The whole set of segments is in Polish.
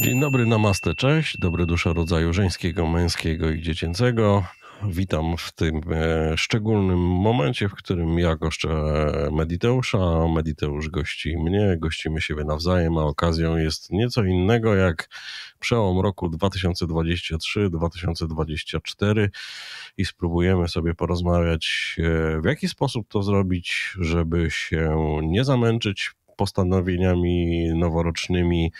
Dzień dobry, namaste, cześć. Dobre dusze rodzaju żeńskiego, męskiego i dziecięcego. Witam w tym e, szczególnym momencie, w którym ja goszczę Mediteusza, Mediteusz gości mnie, gościmy siebie nawzajem, a okazją jest nieco innego jak przełom roku 2023-2024 i spróbujemy sobie porozmawiać, e, w jaki sposób to zrobić, żeby się nie zamęczyć, postanowieniami noworocznymi,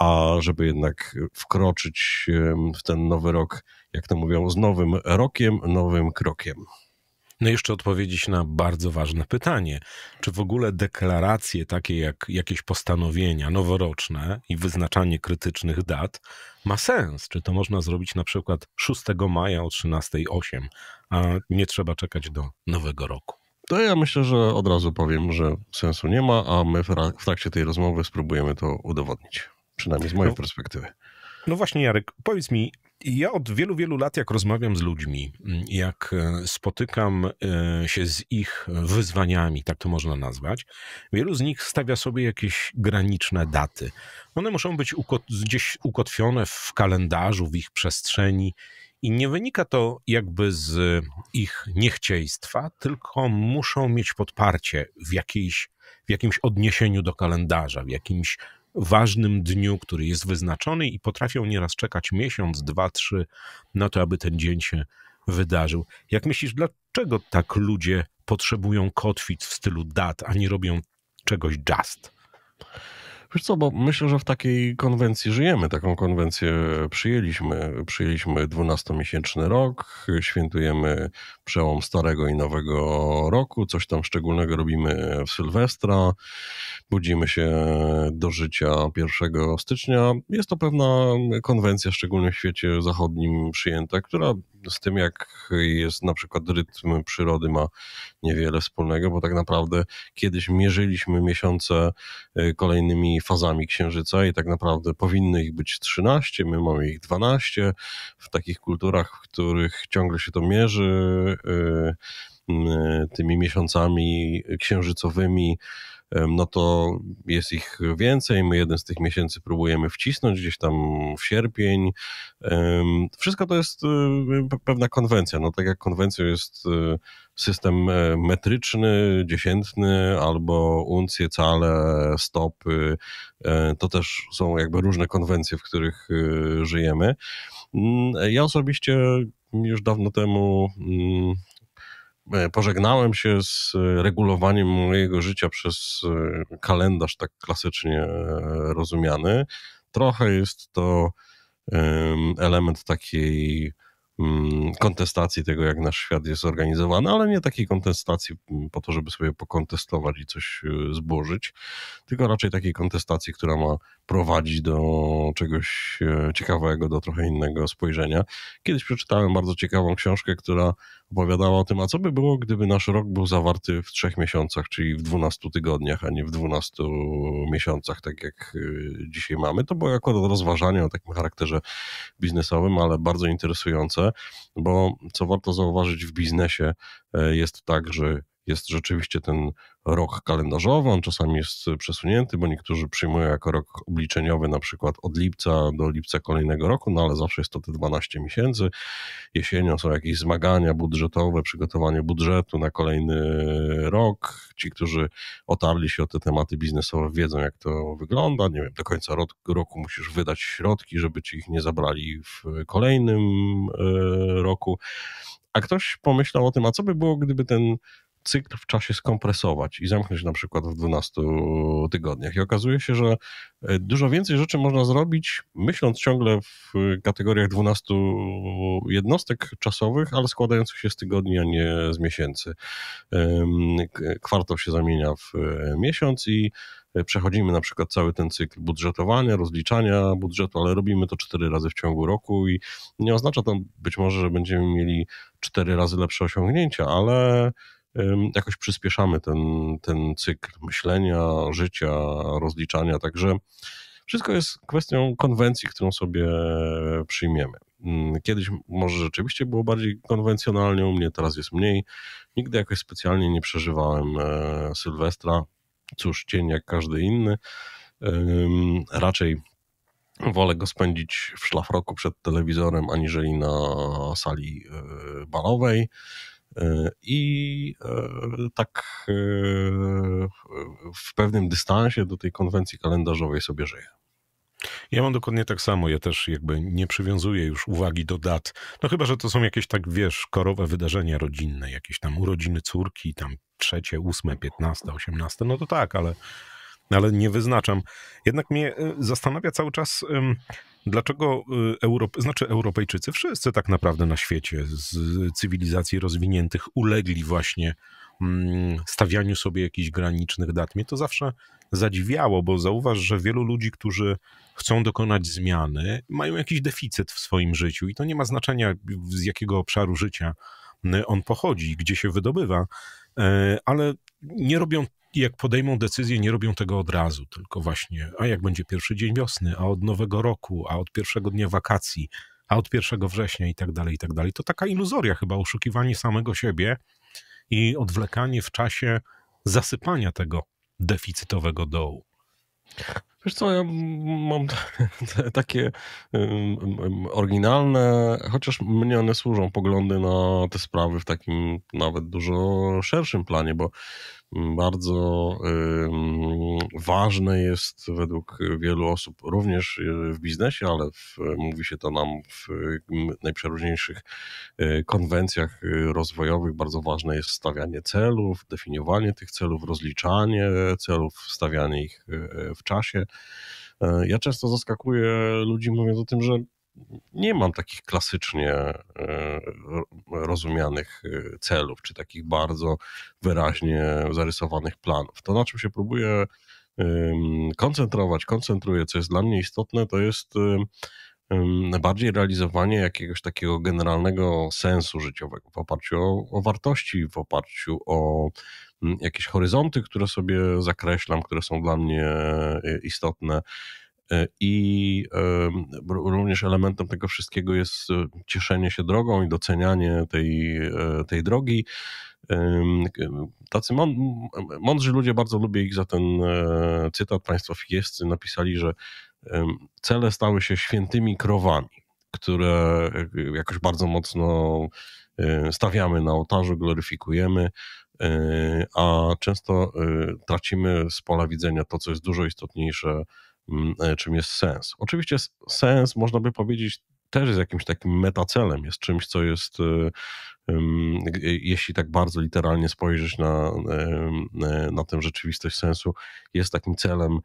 a żeby jednak wkroczyć w ten nowy rok, jak to mówią, z nowym rokiem, nowym krokiem. No jeszcze odpowiedzieć na bardzo ważne pytanie. Czy w ogóle deklaracje takie jak jakieś postanowienia noworoczne i wyznaczanie krytycznych dat ma sens? Czy to można zrobić na przykład 6 maja o 13.08, a nie trzeba czekać do nowego roku? To ja myślę, że od razu powiem, że sensu nie ma, a my w trakcie tej rozmowy spróbujemy to udowodnić. Przynajmniej z mojej no, perspektywy. No właśnie, Jarek, powiedz mi, ja od wielu, wielu lat, jak rozmawiam z ludźmi, jak e, spotykam e, się z ich wyzwaniami, tak to można nazwać, wielu z nich stawia sobie jakieś graniczne daty. One muszą być gdzieś ukotwione w kalendarzu, w ich przestrzeni i nie wynika to jakby z e, ich niechcieństwa, tylko muszą mieć podparcie w, jakiejś, w jakimś odniesieniu do kalendarza, w jakimś ważnym dniu, który jest wyznaczony i potrafią nieraz czekać miesiąc, dwa, trzy na to, aby ten dzień się wydarzył. Jak myślisz, dlaczego tak ludzie potrzebują kotwic w stylu dat, a nie robią czegoś just? Wiesz co, bo myślę, że w takiej konwencji żyjemy, taką konwencję przyjęliśmy. Przyjęliśmy 12-miesięczny rok, świętujemy przełom starego i nowego roku, coś tam szczególnego robimy w Sylwestra, budzimy się do życia 1 stycznia. Jest to pewna konwencja, szczególnie w świecie zachodnim przyjęta, która z tym, jak jest na przykład rytm przyrody, ma niewiele wspólnego, bo tak naprawdę kiedyś mierzyliśmy miesiące e, kolejnymi fazami Księżyca i tak naprawdę powinny ich być 13, my mamy ich 12. W takich kulturach, w których ciągle się to mierzy, y, y, tymi miesiącami księżycowymi, no to jest ich więcej. My jeden z tych miesięcy próbujemy wcisnąć gdzieś tam w sierpień. Wszystko to jest y, pewna konwencja. No tak jak konwencją jest y, system e, metryczny, dziesiętny albo uncje, cale, stopy. E, to też są jakby różne konwencje, w których y, żyjemy. Mm, ja osobiście już dawno temu mm, E, pożegnałem się z e, regulowaniem mojego życia przez e, kalendarz tak klasycznie rozumiany. Trochę jest to element takiej mm, kontestacji tego, jak nasz świat jest organizowany, ale nie takiej kontestacji mm, po to, żeby sobie pokontestować i coś zburzyć, tylko raczej takiej kontestacji, która ma prowadzi do czegoś e, ciekawego, do trochę innego spojrzenia. Kiedyś przeczytałem bardzo ciekawą książkę, która opowiadała o tym, a co by było, gdyby nasz rok był zawarty w trzech miesiącach, czyli w 12 tygodniach, a nie w 12 miesiącach, tak jak e, dzisiaj mamy. To było akurat rozważanie o takim charakterze biznesowym, ale bardzo interesujące, bo co warto zauważyć w biznesie, e, jest tak, że jest rzeczywiście ten rok kalendarzowy, on czasami jest przesunięty, bo niektórzy przyjmują jako rok obliczeniowy na przykład od lipca do lipca kolejnego roku, no ale zawsze jest to te 12 miesięcy. Jesienią są jakieś zmagania budżetowe, przygotowanie budżetu na kolejny rok. Ci, którzy otarli się o te tematy biznesowe wiedzą jak to wygląda. Nie wiem, do końca roku musisz wydać środki, żeby ci ich nie zabrali w kolejnym e, roku. A ktoś pomyślał o tym, a co by było, gdyby ten cykl w czasie skompresować i zamknąć na przykład w 12 tygodniach. I okazuje się, że e, dużo więcej rzeczy można zrobić, myśląc ciągle w kategoriach 12 jednostek czasowych, ale składających się z tygodni, a nie z miesięcy. Kwartał się zamienia w e, miesiąc i e, przechodzimy na przykład cały ten cykl budżetowania, rozliczania budżetu, ale robimy to cztery razy w ciągu roku i nie oznacza to być może, że będziemy mieli cztery razy lepsze osiągnięcia, ale jakoś przyspieszamy ten, ten cykl myślenia, życia, rozliczania. Także wszystko jest kwestią konwencji, którą sobie przyjmiemy. Kiedyś może rzeczywiście było bardziej konwencjonalnie u mnie, teraz jest mniej. Nigdy jakoś specjalnie nie przeżywałem e, Sylwestra. Cóż, cień jak każdy inny. Raczej wolę go spędzić w szlafroku przed telewizorem, aniżeli na sali e, balowej. E, I e, tak e, w pewnym dystansie do tej konwencji kalendarzowej sobie żyję. Ja mam dokładnie tak samo. Ja też jakby nie przywiązuję już uwagi do dat. No chyba, że to są jakieś tak, wiesz, korowe wydarzenia rodzinne, jakieś tam urodziny córki, tam trzecie, ósme, piętnaste, osiemnaste, no to tak, ale ale nie wyznaczam. Jednak mnie y, zastanawia cały czas, dlaczego y, Europ... znaczy Europejczycy, wszyscy tak naprawdę na świecie z cywilizacji rozwiniętych ulegli właśnie stawianiu sobie jakichś granicznych dat. Mnie to zawsze zadziwiało, bo zauważ, że wielu ludzi, którzy chcą dokonać zmiany, mają jakiś deficyt w swoim życiu i to nie ma znaczenia z jakiego obszaru życia y, on pochodzi, gdzie się wydobywa, ale nie robią i jak podejmą decyzję, nie robią tego od razu, tylko właśnie, a jak będzie pierwszy dzień wiosny, a od nowego roku, a od pierwszego dnia wakacji, a od 1 września i tak dalej, i tak dalej. To taka iluzoria chyba, oszukiwanie samego siebie i odwlekanie w czasie zasypania tego deficytowego dołu. Wiesz co, ja mam takie oryginalne, chociaż mnie one służą, poglądy na te sprawy w takim nawet dużo szerszym planie, bo bardzo ważne jest według wielu osób, również y, w biznesie, ale w, mówi się to nam w najprzeróżniejszych y, konwencjach y, rozwojowych, bardzo ważne jest stawianie celów, definiowanie tych celów, rozliczanie celów, stawianie ich w czasie. E, ja często zaskakuję ludzi mówiąc o tym, że nie mam takich klasycznie e, rozumianych e, celów, czy takich bardzo wyraźnie zarysowanych planów. To, na czym się próbuję koncentrować, koncentruję, co jest dla mnie istotne, to jest bardziej realizowanie jakiegoś takiego generalnego sensu życiowego w oparciu o, o, wartości, w oparciu o mm, jakieś horyzonty, które sobie zakreślam, które są dla mnie e, istotne. E, I również elementem tego wszystkiego jest e, cieszenie się drogą i docenianie tej, tej drogi. Tacy mądrzy ludzie, bardzo lubię ich za ten cytat. Państwo w napisali, że cele stały się świętymi krowami, które e, jakoś bardzo mocno e, stawiamy na ołtarzu, gloryfikujemy, e, a często tracimy z pola widzenia to, co jest dużo istotniejsze, czym jest sens. Oczywiście sens, można by powiedzieć, też jest jakimś takim metacelem, jest czymś, co jest Y, jeśli tak bardzo literalnie spojrzysz na, e, na tę rzeczywistość sensu, jest takim celem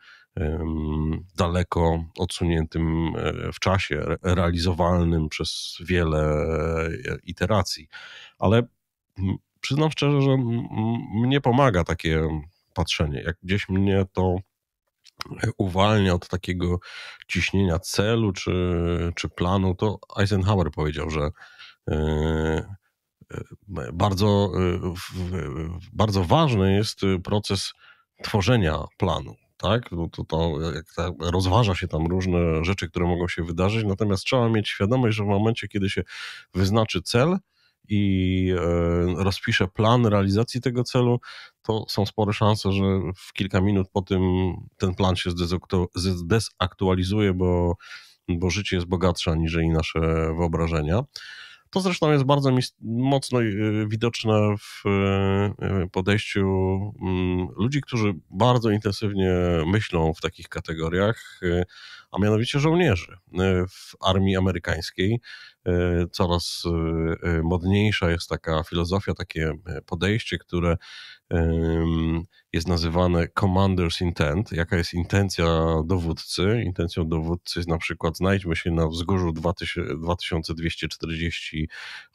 daleko odsuniętym e, w czasie, realizowalnym przez wiele e, iteracji. Ale przyznam szczerze, że mnie pomaga takie patrzenie. Jak gdzieś mnie to uwalnia od takiego ciśnienia celu czy, czy planu, to Eisenhower powiedział, że E, bardzo, e, bardzo ważny jest e, proces tworzenia planu. Tak? No to, to, jak rozważa się tam różne rzeczy, które mogą się wydarzyć, natomiast trzeba mieć świadomość, że w momencie, kiedy się wyznaczy cel, i rozpiszę plan realizacji tego celu, to są spore szanse, że w kilka minut po tym ten plan się zdezaktualizuje, bo, bo życie jest bogatsze aniżeli nasze wyobrażenia. To zresztą jest bardzo mocno y, widoczne w y, podejściu mm, ludzi, którzy bardzo intensywnie myślą w takich kategoriach. Y, a mianowicie żołnierzy e, w armii amerykańskiej. E, coraz e, modniejsza jest taka filozofia, takie podejście, które jest nazywane commander's intent. Jaka jest intencja dowódcy? Intencją dowódcy jest na przykład znajdźmy się na wzgórzu 2240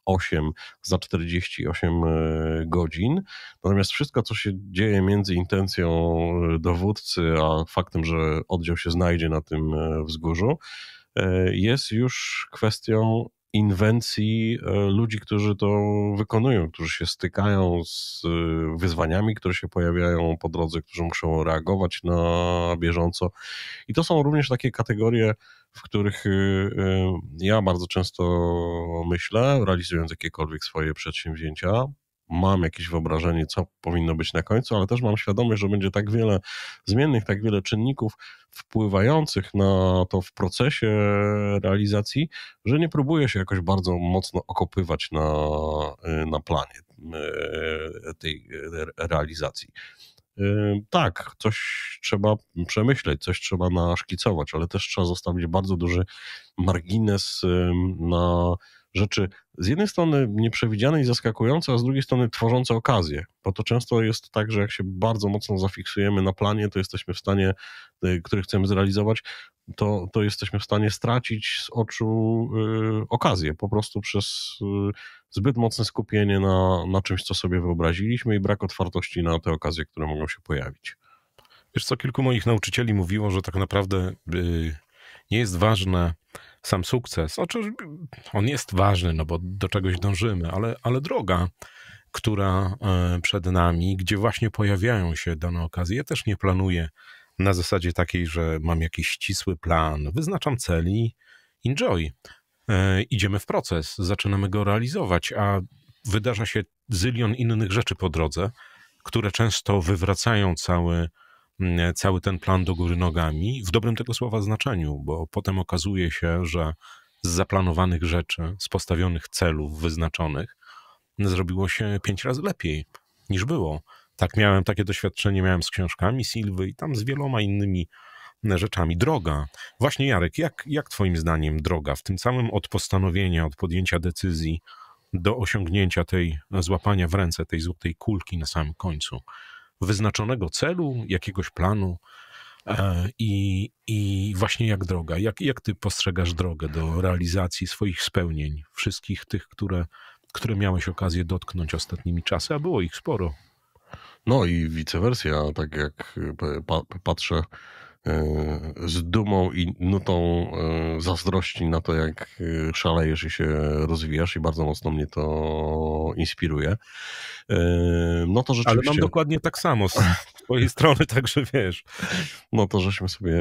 8 za 48 e, godzin. Natomiast wszystko, co się dzieje między intencją e, dowódcy a faktem, że oddział się znajdzie na tym e, wzgórzu, jest już kwestią inwencji e, ludzi, którzy to wykonują, którzy się stykają z e, wyzwaniami, które się pojawiają po drodze, którzy muszą reagować na bieżąco. I to są również takie kategorie, w których e, ja bardzo często myślę, realizując jakiekolwiek swoje przedsięwzięcia, mam jakieś wyobrażenie, co powinno być na końcu, ale też mam świadomość, że będzie tak wiele zmiennych, tak wiele czynników wpływających na to w procesie realizacji, że nie próbuję się jakoś bardzo mocno okopywać na, na planie e, tej realizacji. E, tak, coś trzeba przemyśleć, coś trzeba naszkicować, ale też trzeba zostawić bardzo duży margines e, na rzeczy z jednej strony nieprzewidziane i zaskakujące, a z drugiej strony tworzące okazje. Bo to często jest tak, że jak się bardzo mocno zafiksujemy na planie, to jesteśmy w stanie, y, który chcemy zrealizować, to, to jesteśmy w stanie stracić z oczu y, okazję po prostu przez y, zbyt mocne skupienie na, na czymś, co sobie wyobraziliśmy i brak otwartości na te okazje, które mogą się pojawić. Wiesz co, kilku moich nauczycieli mówiło, że tak naprawdę y, nie jest ważne sam sukces. Oczywiście znaczy, on jest ważny, no bo do czegoś dążymy, ale, ale droga, która e, przed nami, gdzie właśnie pojawiają się dane okazje, ja też nie planuję na zasadzie takiej, że mam jakiś ścisły plan, wyznaczam cel i enjoy. E, idziemy w proces, zaczynamy go realizować, a wydarza się zylion innych rzeczy po drodze, które często wywracają cały cały ten plan do góry nogami, w dobrym tego słowa znaczeniu, bo potem okazuje się, że z zaplanowanych rzeczy, z postawionych celów wyznaczonych, zrobiło się pięć razy lepiej niż było. Tak miałem takie doświadczenie, miałem z książkami Silwy i tam z wieloma innymi rzeczami. Droga. Właśnie Jarek, jak, jak twoim zdaniem droga w tym samym od postanowienia, od podjęcia decyzji do osiągnięcia tej, złapania w ręce tej złotej kulki na samym końcu, wyznaczonego celu, jakiegoś planu. E, tak. I, I właśnie jak droga, jak, jak ty postrzegasz drogę do realizacji swoich spełnień, wszystkich tych, które, które miałeś okazję dotknąć ostatnimi czasy, a było ich sporo. No i vice versa, tak jak e, patrzę E, z dumą i nutą e, zazdrości na to, jak e, szalejesz i się rozwijasz i bardzo mocno mnie to inspiruje. No to rzeczywiście... Ale mam dokładnie tak samo z twojej strony, także wiesz. No to żeśmy sobie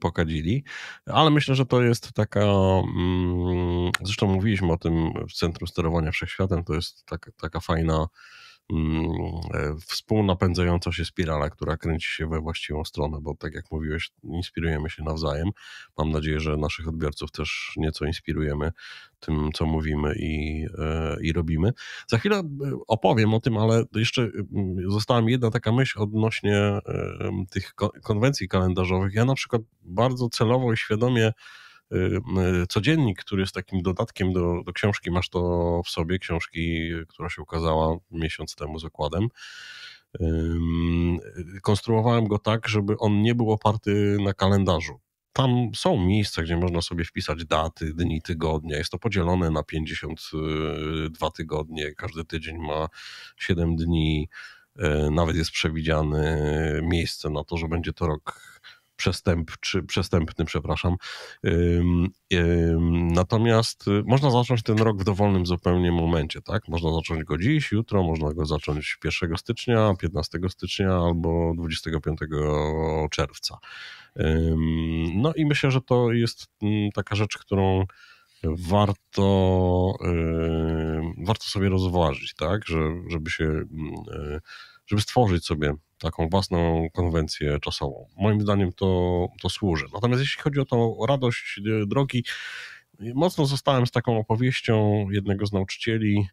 pokadzili, ale myślę, że to jest taka, mm, zresztą mówiliśmy o tym w Centrum Sterowania Wszechświatem, to jest taka fajna Mm, e, współnapędzająca się spirala, która kręci się we właściwą stronę, bo tak jak mówiłeś, inspirujemy się nawzajem. Mam nadzieję, że naszych odbiorców też nieco inspirujemy tym, co mówimy i, e, i robimy. Za chwilę e, opowiem o tym, ale jeszcze mm, została mi jedna taka myśl odnośnie tych konwencji kalendarzowych. Ja na przykład bardzo celowo i świadomie Y, y, codziennik, który jest takim dodatkiem do, do książki, masz to w sobie, książki, która się ukazała miesiąc temu z okładem. Konstruowałem go tak, żeby on nie był oparty na kalendarzu tam są miejsca, gdzie można sobie wpisać daty, dni, tygodnia. Jest to podzielone na 52 y, tygodnie. Każdy tydzień ma 7 dni. Nawet jest przewidziane miejsce na to, że będzie to rok przestępczy, przestępny, przepraszam. Natomiast y, można zacząć ten rok w dowolnym zupełnie momencie, tak? Można zacząć go dziś, jutro, można go zacząć 1 stycznia, 15 stycznia albo 25 czerwca. No i myślę, że to jest mm, taka rzecz, którą warto warto sobie rozważyć, tak, że, żeby się, mm, e, żeby stworzyć sobie taką własną konwencję czasową. Moim zdaniem to, to służy. Natomiast jeśli chodzi o tą radość e, drogi, mocno zostałem z taką opowieścią jednego z nauczycieli,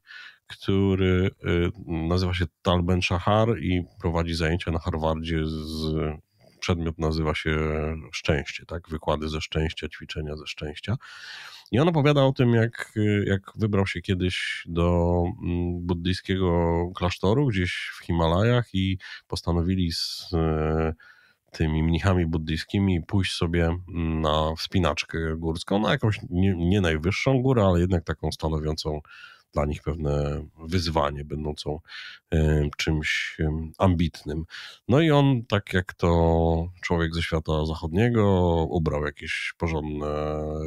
który e, nazywa się Tal Ben Shahar i prowadzi zajęcia na Harvardzie z przedmiot nazywa się szczęście, tak? Wykłady ze szczęścia, ćwiczenia ze szczęścia. I on opowiada o tym, jak, jak wybrał się kiedyś do mm, buddyjskiego klasztoru gdzieś w Himalajach i postanowili z e, tymi mnichami buddyjskimi pójść sobie na wspinaczkę górską, na jakąś nie, nie najwyższą górę, ale jednak taką stanowiącą dla nich pewne wyzwanie będącą e, czymś e, ambitnym. No i on, tak jak to człowiek ze świata zachodniego, ubrał jakieś porządne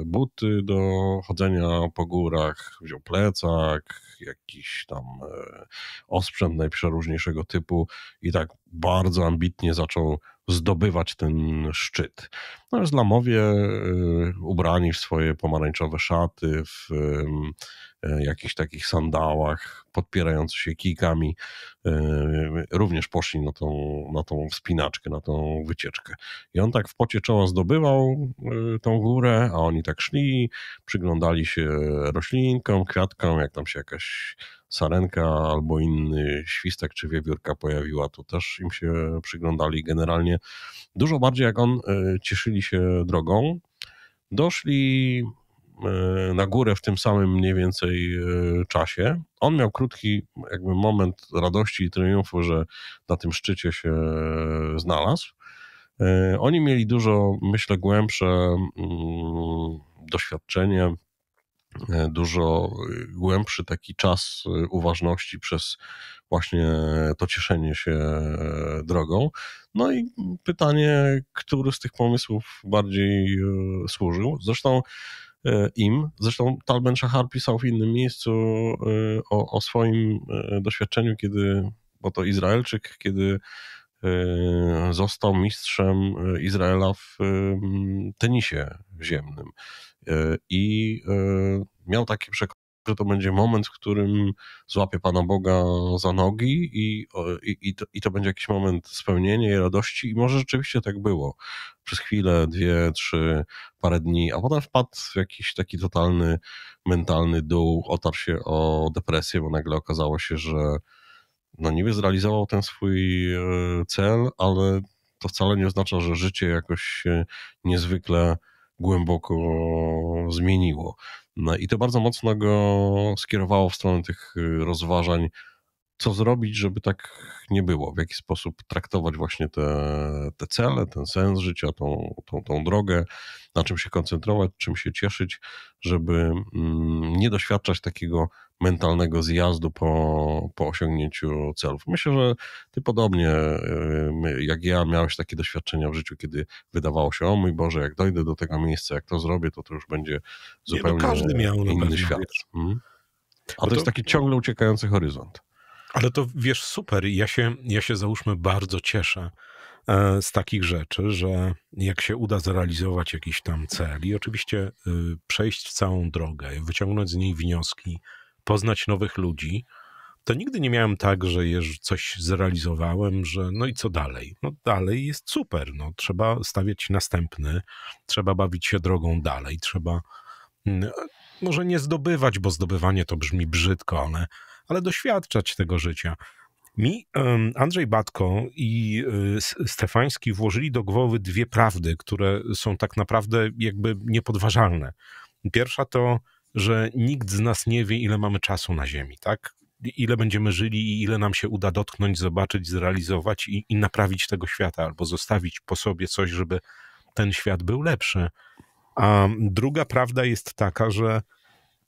buty do chodzenia po górach, wziął plecak, jakiś tam e, osprzęt najprzeróżniejszego typu i tak bardzo ambitnie zaczął zdobywać ten szczyt. No, Islamowie ubrani w swoje pomarańczowe szaty, w E, jakichś takich sandałach, podpierających się kijkami, e, również poszli na tą, na tą wspinaczkę, na tą wycieczkę. I on tak w pocie czoła zdobywał e, tą górę, a oni tak szli, przyglądali się roślinkom, kwiatkom, jak tam się jakaś sarenka albo inny świstek czy wiewiórka pojawiła, to też im się przyglądali. Generalnie dużo bardziej jak on cieszyli się drogą. Doszli E, na górę w tym samym mniej więcej e, czasie. On miał krótki jakby moment radości i triumfu, że na tym szczycie się e, znalazł. Oni mieli dużo, myślę, głębsze mm, doświadczenie, dużo głębszy taki czas uważności przez właśnie to cieszenie się drogą. No i pytanie, który z tych pomysłów bardziej służył. Zresztą E, im. Zresztą Talben Shahar pisał w innym miejscu e, o, o swoim e, doświadczeniu, kiedy, bo to Izraelczyk, kiedy został mistrzem Izraela w tenisie ziemnym. I miał takie przekonanie, że to będzie moment, w którym złapie Pana Boga za nogi i, i, i, to, i to będzie jakiś moment spełnienia i radości i może rzeczywiście tak było. Przez chwilę, dwie, trzy, parę dni, a potem wpadł w jakiś taki totalny mentalny dół, otarł się o depresję, bo nagle okazało się, że no niby zrealizował ten swój e, cel, ale to wcale nie oznacza, że życie jakoś niezwykle głęboko zmieniło. No I to bardzo mocno go skierowało w stronę tych y, rozważań, co zrobić, żeby tak nie było, w jaki sposób traktować właśnie te, te cele, ten sens życia, tą, tą, tą drogę, na czym się koncentrować, czym się cieszyć, żeby mm, nie doświadczać takiego mentalnego zjazdu po, po osiągnięciu celów. Myślę, że ty podobnie y, y, jak ja miałeś takie doświadczenia w życiu, kiedy wydawało się, o mój Boże, jak dojdę do tego miejsca, jak to zrobię, to to już będzie no zupełnie Nie, każdy miał no, inny tak, no świat. Hmm? A to, to jest taki ciągle uciekający horyzont. Ale to wiesz, super. Ja się, ja się załóżmy bardzo cieszę e, z takich rzeczy, że jak się uda zrealizować jakiś tam cel i oczywiście y, przejść całą drogę, wyciągnąć z niej wnioski, poznać nowych ludzi, to nigdy nie miałem tak, że coś zrealizowałem, że no i co dalej? No dalej jest super, no trzeba stawiać następny, trzeba bawić się drogą dalej, trzeba mm, e, może nie zdobywać, bo zdobywanie to brzmi brzydko, ale, ale doświadczać tego życia. Mi Andrzej Batko i y, Stefański włożyli do głowy dwie prawdy, które są tak naprawdę jakby niepodważalne. Pierwsza to że nikt z nas nie wie, ile mamy czasu na Ziemi, tak? Ile będziemy żyli i ile nam się uda dotknąć, zobaczyć, zrealizować i, i naprawić tego świata, albo zostawić po sobie coś, żeby ten świat był lepszy. A druga prawda jest taka, że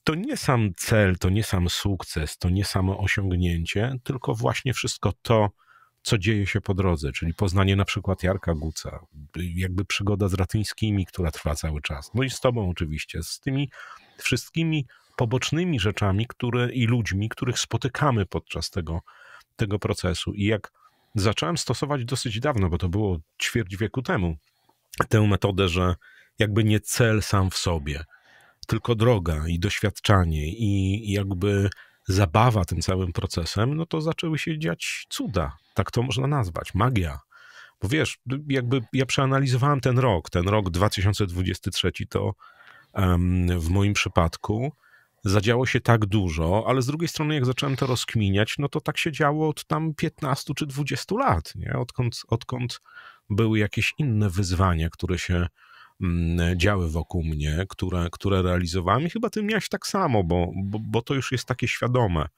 to nie sam cel, to nie sam sukces, to nie samo osiągnięcie, tylko właśnie wszystko to, co dzieje się po drodze, czyli poznanie na przykład Jarka Guca, jakby przygoda z Ratyńskimi, która trwa cały czas. No i z tobą oczywiście, z tymi wszystkimi pobocznymi rzeczami które, i ludźmi, których spotykamy podczas tego, tego procesu. I jak zacząłem stosować dosyć dawno, bo to było ćwierć wieku temu, tę metodę, że jakby nie cel sam w sobie, tylko droga i doświadczanie i jakby zabawa tym całym procesem, no to zaczęły się dziać cuda. Tak to można nazwać, magia. Bo wiesz, jakby ja przeanalizowałem ten rok, ten rok 2023, to w moim przypadku zadziało się tak dużo, ale z drugiej strony, jak zacząłem to rozkminiać, no to tak się działo od tam 15 czy 20 lat, nie? Odkąd, odkąd były jakieś inne wyzwania, które się mm, działy wokół mnie, które, które realizowałem i chyba ty miałeś tak samo, bo, bo, bo to już jest takie świadome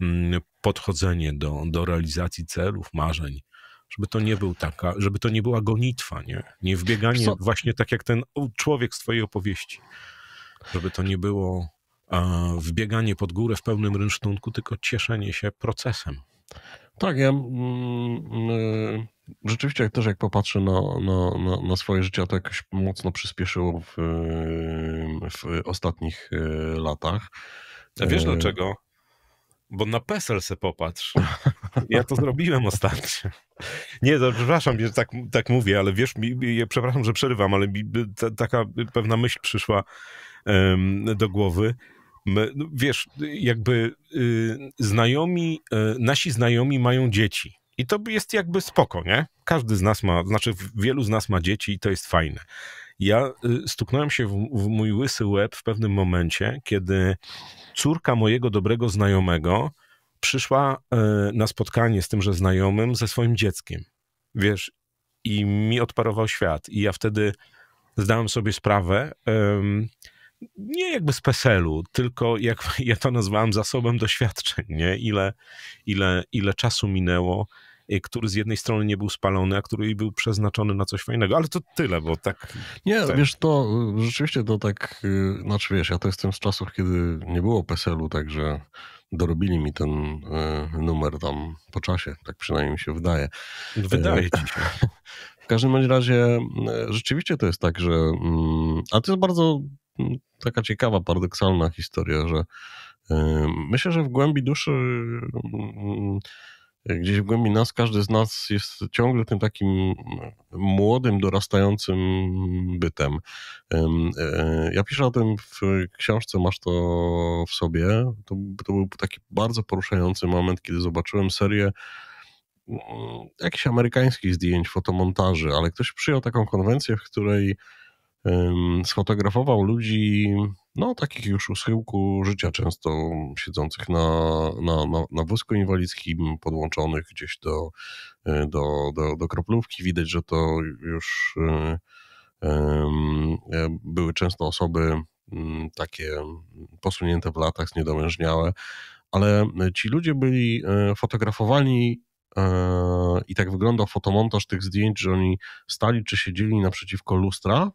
mm, podchodzenie do, do realizacji celów, marzeń, żeby to nie był taka, żeby to nie była gonitwa, nie? Nie wbieganie Co? właśnie tak jak ten człowiek z twojej opowieści. Żeby to nie było wbieganie pod górę w pełnym rynsztunku, tylko cieszenie się procesem. Tak, ja mm, mm y, rzeczywiście też jak popatrzę na, na, na, na, swoje życie, to jakoś mocno przyspieszyło w, y, w ostatnich y, latach. A wiesz dlaczego? Bo na PESEL se popatrz. Ja to zrobiłem ostatnio. Nie, to, przepraszam, że tak, tak mówię, ale wiesz, mi, ja przepraszam, że przerywam, ale mi ta, taka pewna myśl przyszła um, do głowy. My, no, wiesz, jakby y, znajomi, y, nasi znajomi mają dzieci. I to jest jakby spoko, nie? Każdy z nas ma, znaczy wielu z nas ma dzieci i to jest fajne. Ja y, stuknąłem się w, w mój łysy łeb w pewnym momencie, kiedy córka mojego dobrego znajomego przyszła e, na spotkanie z tymże znajomym ze swoim dzieckiem. Wiesz, i mi odparował świat. I ja wtedy zdałem sobie sprawę, nie jakby z peselu, tylko jak ja to nazwałem zasobem doświadczeń, nie? Ile, ile, ile czasu minęło, Y, który z jednej strony nie był spalony, a który był przeznaczony na coś fajnego. Ale to tyle, bo tak... Nie, tak. wiesz, to y, rzeczywiście to tak, y, znaczy wiesz, ja to jestem z czasów, kiedy nie było PESEL-u, także dorobili mi ten numer tam po czasie, tak przynajmniej mi się wydaje. No, wydaje ci się. W każdym razie rzeczywiście to jest tak, że. Mm, a to jest bardzo mm, taka ciekawa, paradoksalna historia, że myślę, że w głębi duszy mm, gdzieś w głębi nas, każdy z nas jest ciągle tym takim młodym, dorastającym bytem. E, ja piszę o tym w książce Masz to w sobie. To, to był taki bardzo poruszający moment, kiedy zobaczyłem serię mm, jakichś amerykańskich zdjęć, fotomontaży, ale ktoś przyjął taką konwencję, w której Sfotografował ludzi, no takich już u schyłku życia, często siedzących na, na, na, na wózku inwalidzkim, podłączonych gdzieś do, e, do, do, do kroplówki. Widać, że to już e, e, były często osoby mm, takie posunięte w latach, zniedołężniałe, ale ci ludzie byli fotografowani i tak wyglądał fotomontaż tych zdjęć, że oni stali czy siedzieli naprzeciwko lustra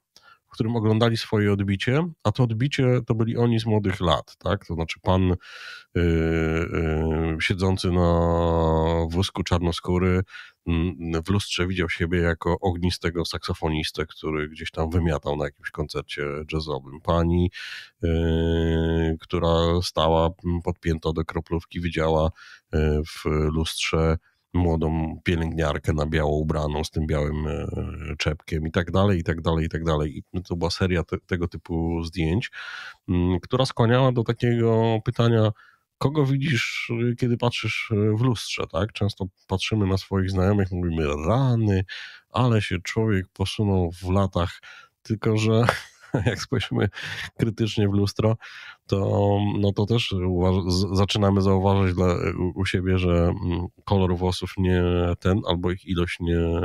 w którym oglądali swoje odbicie, a to odbicie to byli oni z młodych lat, tak? To znaczy pan yy, yy, siedzący na wózku czarnoskóry mm, w lustrze widział siebie jako ognistego saksofonistę, który gdzieś tam wymiatał na jakimś koncercie jazzowym. Pani, yy, która stała podpięta do kroplówki, widziała y, w lustrze młodą pielęgniarkę na biało ubraną z tym białym e, czepkiem i tak dalej, i tak dalej, i tak dalej. I to była seria te, tego typu zdjęć, mm, która skłaniała do takiego pytania, kogo widzisz, kiedy patrzysz e, w lustrze, tak? Często patrzymy na swoich znajomych, mówimy rany, ale się człowiek posunął w latach, tylko że jak spojrzymy krytycznie w lustro, to, no to też zaczynamy zauważyć dla, u siebie, że mm, kolor włosów nie ten, albo ich ilość nie e,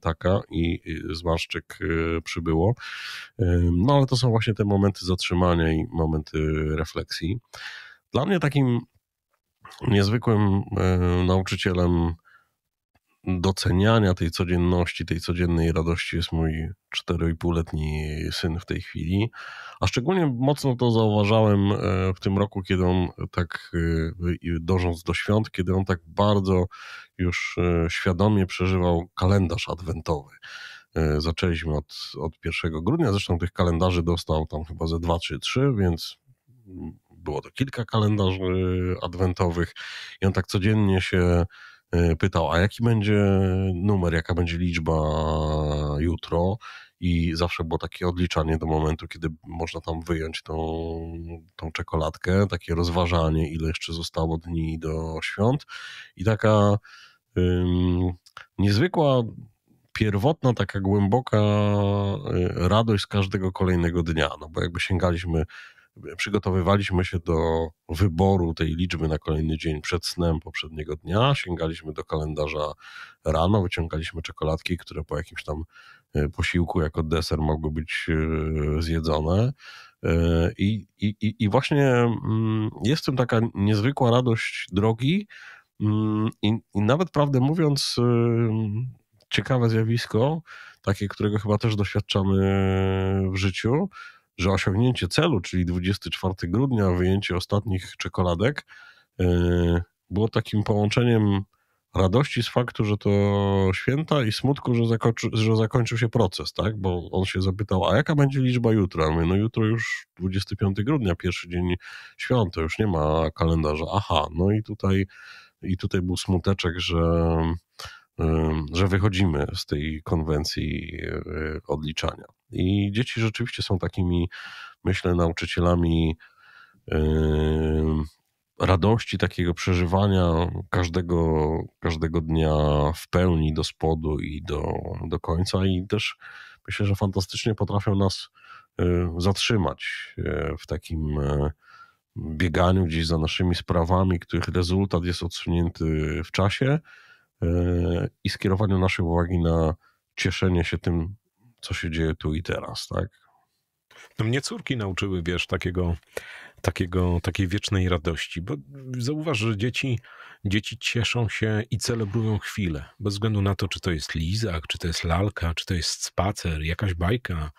taka i zmarszczyk e, przybyło. E, no ale to są właśnie te momenty zatrzymania i momenty refleksji. Dla mnie takim niezwykłym nauczycielem doceniania tej codzienności, tej codziennej radości jest mój 4,5-letni syn w tej chwili. A szczególnie mocno to zauważałem e, w tym roku, kiedy on tak, e, dążąc do świąt, kiedy on tak bardzo już e, świadomie przeżywał kalendarz adwentowy. Zaczęliśmy od, od 1 grudnia, zresztą tych kalendarzy dostał tam chyba ze 2 czy 3, więc było to kilka kalendarzy adwentowych i on tak codziennie się E, pytał, a jaki będzie numer, jaka będzie liczba jutro? I zawsze było takie odliczanie do momentu, kiedy można tam wyjąć tą, tą czekoladkę, takie rozważanie, ile jeszcze zostało dni do świąt. I taka ym, niezwykła pierwotna, taka głęboka y, radość z każdego kolejnego dnia. No bo jakby sięgaliśmy przygotowywaliśmy się do wyboru tej liczby na kolejny dzień przed snem poprzedniego dnia. Sięgaliśmy do kalendarza rano, wyciągaliśmy czekoladki, które po jakimś tam e, posiłku jako deser mogły być e, zjedzone. E, I, i, i właśnie mm, jest w tym taka niezwykła radość drogi. Mm, I, I nawet prawdę mówiąc, ciekawe zjawisko, takie, którego chyba też doświadczamy w życiu, że osiągnięcie celu, czyli 24 grudnia, wyjęcie ostatnich czekoladek, e, było takim połączeniem radości z faktu, że to święta i smutku, że, zakończy, że zakończył się proces, tak? Bo on się zapytał, a jaka będzie liczba jutra? A my, no jutro już 25 grudnia, pierwszy dzień świąt, to już nie ma kalendarza. Aha, no i tutaj, i tutaj był smuteczek, że że wychodzimy z tej konwencji e, odliczania. I dzieci rzeczywiście są takimi, myślę, nauczycielami radości, takiego przeżywania każdego, każdego dnia w pełni do spodu i do, do końca. I też myślę, że fantastycznie potrafią nas e, zatrzymać e, w takim bieganiu gdzieś za naszymi sprawami, których rezultat jest odsunięty w czasie E, i skierowaniu naszej uwagi na cieszenie się tym, co się dzieje tu i teraz, tak? No mnie córki nauczyły, wiesz, takiego, takiego, takiej wiecznej radości, bo zauważ, że dzieci, dzieci cieszą się i celebrują chwilę, bez względu na to, czy to jest lizak, czy to jest lalka, czy to jest spacer, jakaś bajka,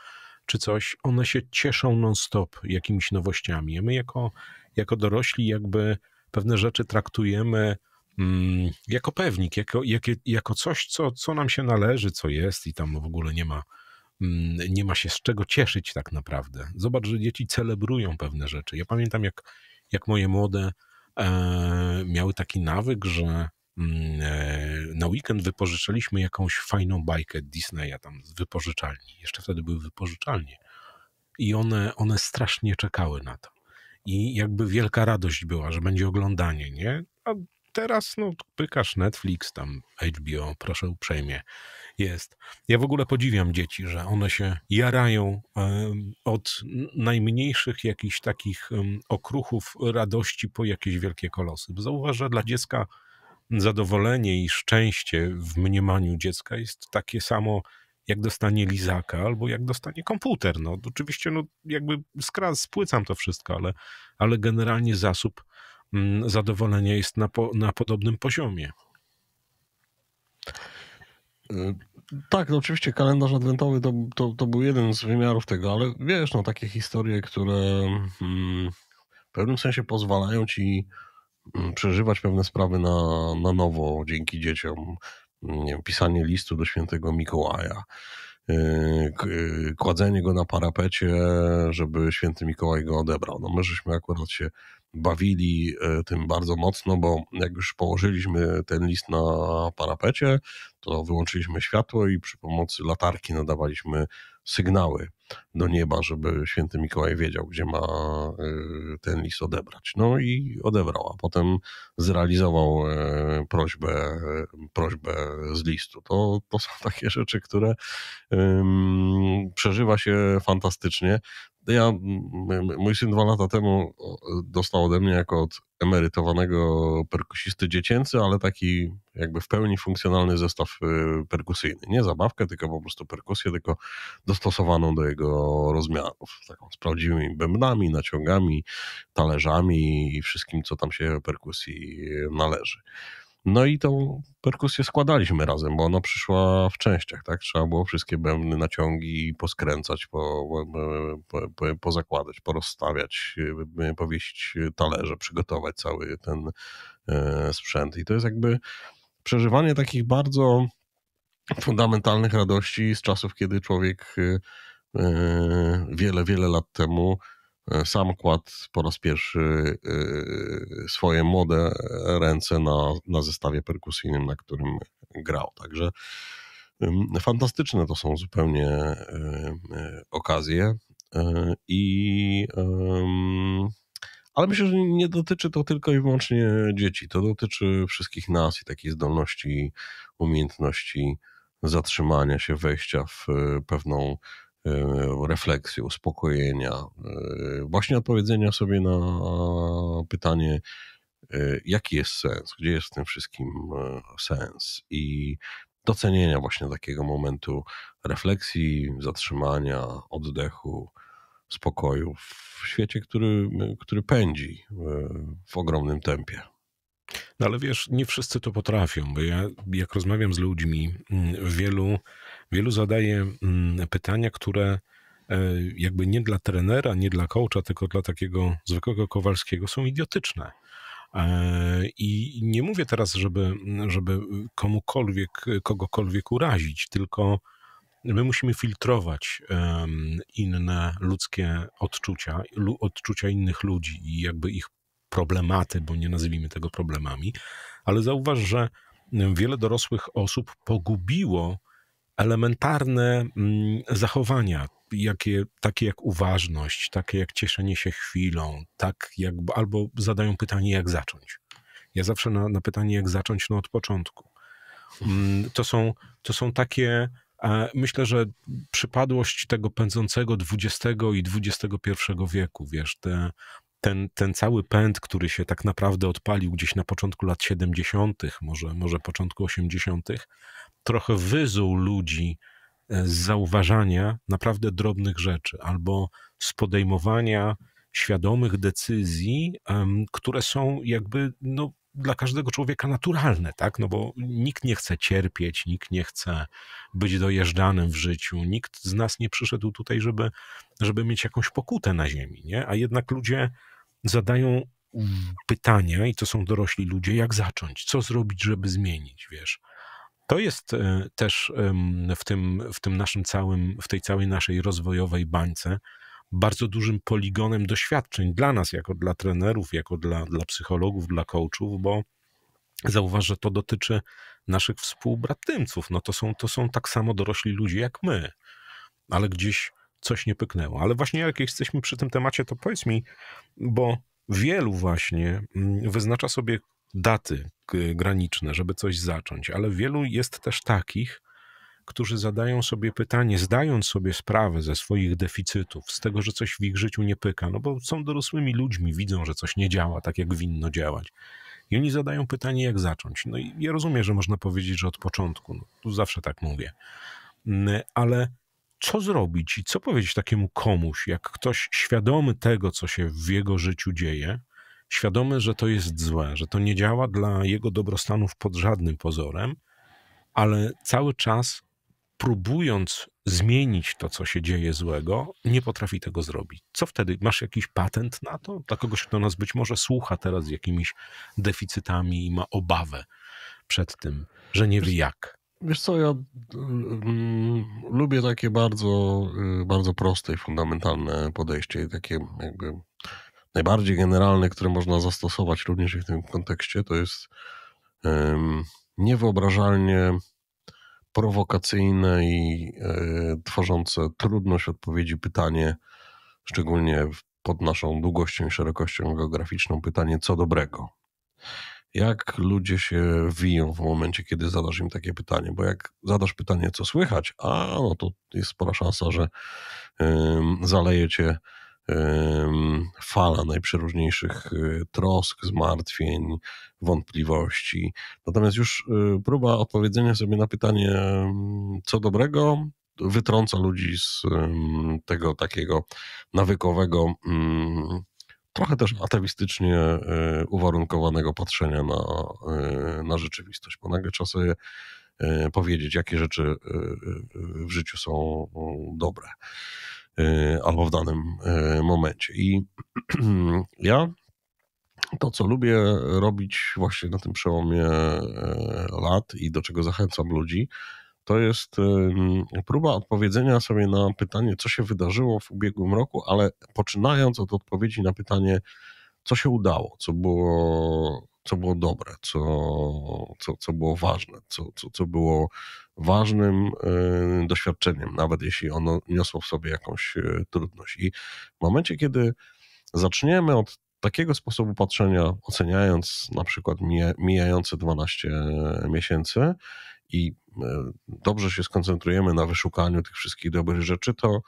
czy coś, one się cieszą non-stop jakimiś nowościami. A my jako, jako dorośli jakby pewne rzeczy traktujemy Mm, jako pewnik, jako, jako, jako coś, co, co nam się należy, co jest i tam w ogóle nie ma, mm, nie ma się z czego cieszyć tak naprawdę. Zobacz, że dzieci celebrują pewne rzeczy. Ja pamiętam, jak, jak moje młode e, miały taki nawyk, że mm, e, na weekend wypożyczaliśmy jakąś fajną bajkę Disneya tam z wypożyczalni. Jeszcze wtedy były wypożyczalnie. I one, one strasznie czekały na to. I jakby wielka radość była, że będzie oglądanie, nie? A Teraz no, pykasz Netflix, tam HBO, proszę uprzejmie, jest. Ja w ogóle podziwiam dzieci, że one się jarają od najmniejszych jakichś takich okruchów radości po jakieś wielkie kolosy. Zauważ, że dla dziecka zadowolenie i szczęście w mniemaniu dziecka jest takie samo jak dostanie lizaka albo jak dostanie komputer. No, oczywiście, no, jakby skraz, spłycam to wszystko, ale, ale generalnie zasób Mm, zadowolenie jest na, po, na podobnym poziomie. Y, tak, no oczywiście kalendarz adwentowy to, to, to, był jeden z wymiarów tego, ale wiesz, no takie historie, które mm, w pewnym sensie pozwalają ci mm, przeżywać pewne sprawy na, na nowo dzięki dzieciom. Nie wiem, pisanie listu do świętego Mikołaja, y, y, kładzenie go na parapecie, żeby święty Mikołaj go odebrał. No my żeśmy akurat się bawili e, tym bardzo mocno, bo jak już położyliśmy ten list na parapecie, to wyłączyliśmy światło i przy pomocy latarki nadawaliśmy sygnały do nieba, żeby święty Mikołaj wiedział, gdzie ma y, ten list odebrać. No i odebrał, a potem zrealizował y, prośbę, y, prośbę z listu. To, to są takie rzeczy, które przeżywa się fantastycznie. Ja, mój syn dwa lata temu dostał ode mnie jako od emerytowanego perkusisty dziecięcy, ale taki jakby w pełni funkcjonalny zestaw perkusyjny. Nie zabawkę, tylko po prostu perkusję, tylko dostosowaną do jego jego rozmiarów. Taką z prawdziwymi bębnami, naciągami, talerzami i wszystkim, co tam się perkusji należy. No i tą perkusję składaliśmy razem, bo ona przyszła w częściach, tak? Trzeba było wszystkie bębny, naciągi poskręcać, po, po, po, pozakładać, porozstawiać, e, powieść talerze, przygotować cały ten e, sprzęt. I to jest jakby przeżywanie takich bardzo fundamentalnych radości z czasów, kiedy człowiek e, E, wiele, wiele lat temu e, sam kładł po raz pierwszy e, swoje młode ręce na, na zestawie perkusyjnym, na którym grał. Także fantastyczne to są zupełnie okazje. I ale myślę, że nie dotyczy to tylko i wyłącznie dzieci. To dotyczy wszystkich nas i takiej zdolności, umiejętności zatrzymania się, wejścia w pewną E, refleksji, uspokojenia, e, właśnie odpowiedzenia sobie na pytanie, e, jaki jest sens, gdzie jest w tym wszystkim sens i docenienia właśnie takiego momentu refleksji, zatrzymania, oddechu, spokoju w świecie, który, który pędzi w ogromnym tempie. No ale wiesz, nie wszyscy to potrafią, bo ja jak rozmawiam z ludźmi, mm, wielu Wielu zadaje mm, pytania, które e, jakby nie dla trenera, nie dla coacha, tylko dla takiego zwykłego Kowalskiego są idiotyczne. E, I nie mówię teraz, żeby, żeby komukolwiek, kogokolwiek urazić, tylko my musimy filtrować inne ludzkie odczucia, odczucia innych ludzi i jakby ich problematy, bo nie nazwijmy tego problemami, ale zauważ, że wiele dorosłych osób pogubiło elementarne mm, zachowania, jakie, takie jak uważność, takie jak cieszenie się chwilą, tak jak, albo zadają pytanie, jak zacząć. Ja zawsze na, na pytanie, jak zacząć, no od początku. Mm, to są, to są takie e, Myślę, że przypadłość tego pędzącego XX i XXI wieku, wiesz, te, ten, ten cały pęd, który się tak naprawdę odpalił gdzieś na początku lat 70., może, może początku 80., trochę wyzuł ludzi e, z zauważania naprawdę drobnych rzeczy albo z podejmowania świadomych decyzji, które są jakby no, dla każdego człowieka naturalne, tak? No bo nikt nie chce cierpieć, nikt nie chce być dojeżdżanym w życiu, nikt z nas nie przyszedł tutaj, żeby, żeby mieć jakąś pokutę na ziemi, nie? A jednak ludzie zadają pytania, i to są dorośli ludzie, jak zacząć, co zrobić, żeby zmienić, wiesz? To jest e, też w tym, w tym naszym całym, w tej całej naszej rozwojowej bańce bardzo dużym poligonem doświadczeń dla nas, jako dla trenerów, jako dla, dla psychologów, dla coachów, bo zauważ, że to dotyczy naszych współbratymców. No to są, to są tak samo dorośli ludzie jak my, ale gdzieś coś nie pyknęło. Ale właśnie jak jesteśmy przy tym temacie, to powiedz mi, bo wielu właśnie mm, wyznacza sobie daty graniczne, żeby coś zacząć, ale wielu jest też takich, którzy zadają sobie pytanie, zdając sobie sprawę ze swoich deficytów, z tego, że coś w ich życiu nie pyka, no bo są dorosłymi ludźmi, widzą, że coś nie działa tak, jak winno działać. I oni zadają pytanie, jak zacząć. No i ja rozumiem, że można powiedzieć, że od początku, no, tu zawsze tak mówię, mm, ale co zrobić i co powiedzieć takiemu komuś, jak ktoś świadomy tego, co się w jego życiu dzieje, świadomy, że to jest złe, że to nie działa dla jego dobrostanów pod żadnym pozorem, ale cały czas próbując zmienić to, co się dzieje złego, nie potrafi tego zrobić. Co wtedy? Masz jakiś patent na to? Dla kogoś, kto nas być może słucha teraz z jakimiś deficytami i ma obawę przed tym, że nie wie jak. Wiesz co, ja mm, lubię takie bardzo, y, bardzo proste i fundamentalne podejście, i takie jakby najbardziej generalne, które można zastosować również w tym kontekście, to jest niewyobrażalnie prowokacyjne i e, tworzące trudność odpowiedzi pytanie, szczególnie pod naszą długością i szerokością geograficzną, pytanie co dobrego. Jak ludzie się wiją w momencie, kiedy zadasz im takie pytanie? Bo jak zadasz pytanie, co słychać, a no to jest spora szansa, że zaleje cię fala najprzeróżniejszych y, trosk, zmartwień, wątpliwości. Natomiast już y, próba odpowiedzenia sobie na pytanie, co dobrego, wytrąca ludzi z tego takiego nawykowego, mm, trochę też atawistycznie e, uwarunkowanego patrzenia na, e, na rzeczywistość, bo nagle trzeba sobie e, powiedzieć, jakie rzeczy w życiu są dobre. Y, albo w danym y, momencie. I ja to, co lubię robić właśnie na tym przełomie y, lat i do czego zachęcam ludzi, to jest próba odpowiedzenia sobie na pytanie, co się wydarzyło w ubiegłym roku, ale poczynając od odpowiedzi na pytanie, co się udało, co było co było dobre, co, co, co było ważne, co, co, co było ważnym y, doświadczeniem, nawet jeśli ono niosło w sobie jakąś y, trudność. I w momencie, kiedy zaczniemy od takiego sposobu patrzenia, oceniając na przykład mijające 12 y, miesięcy i dobrze się skoncentrujemy na wyszukaniu tych wszystkich dobrych rzeczy, to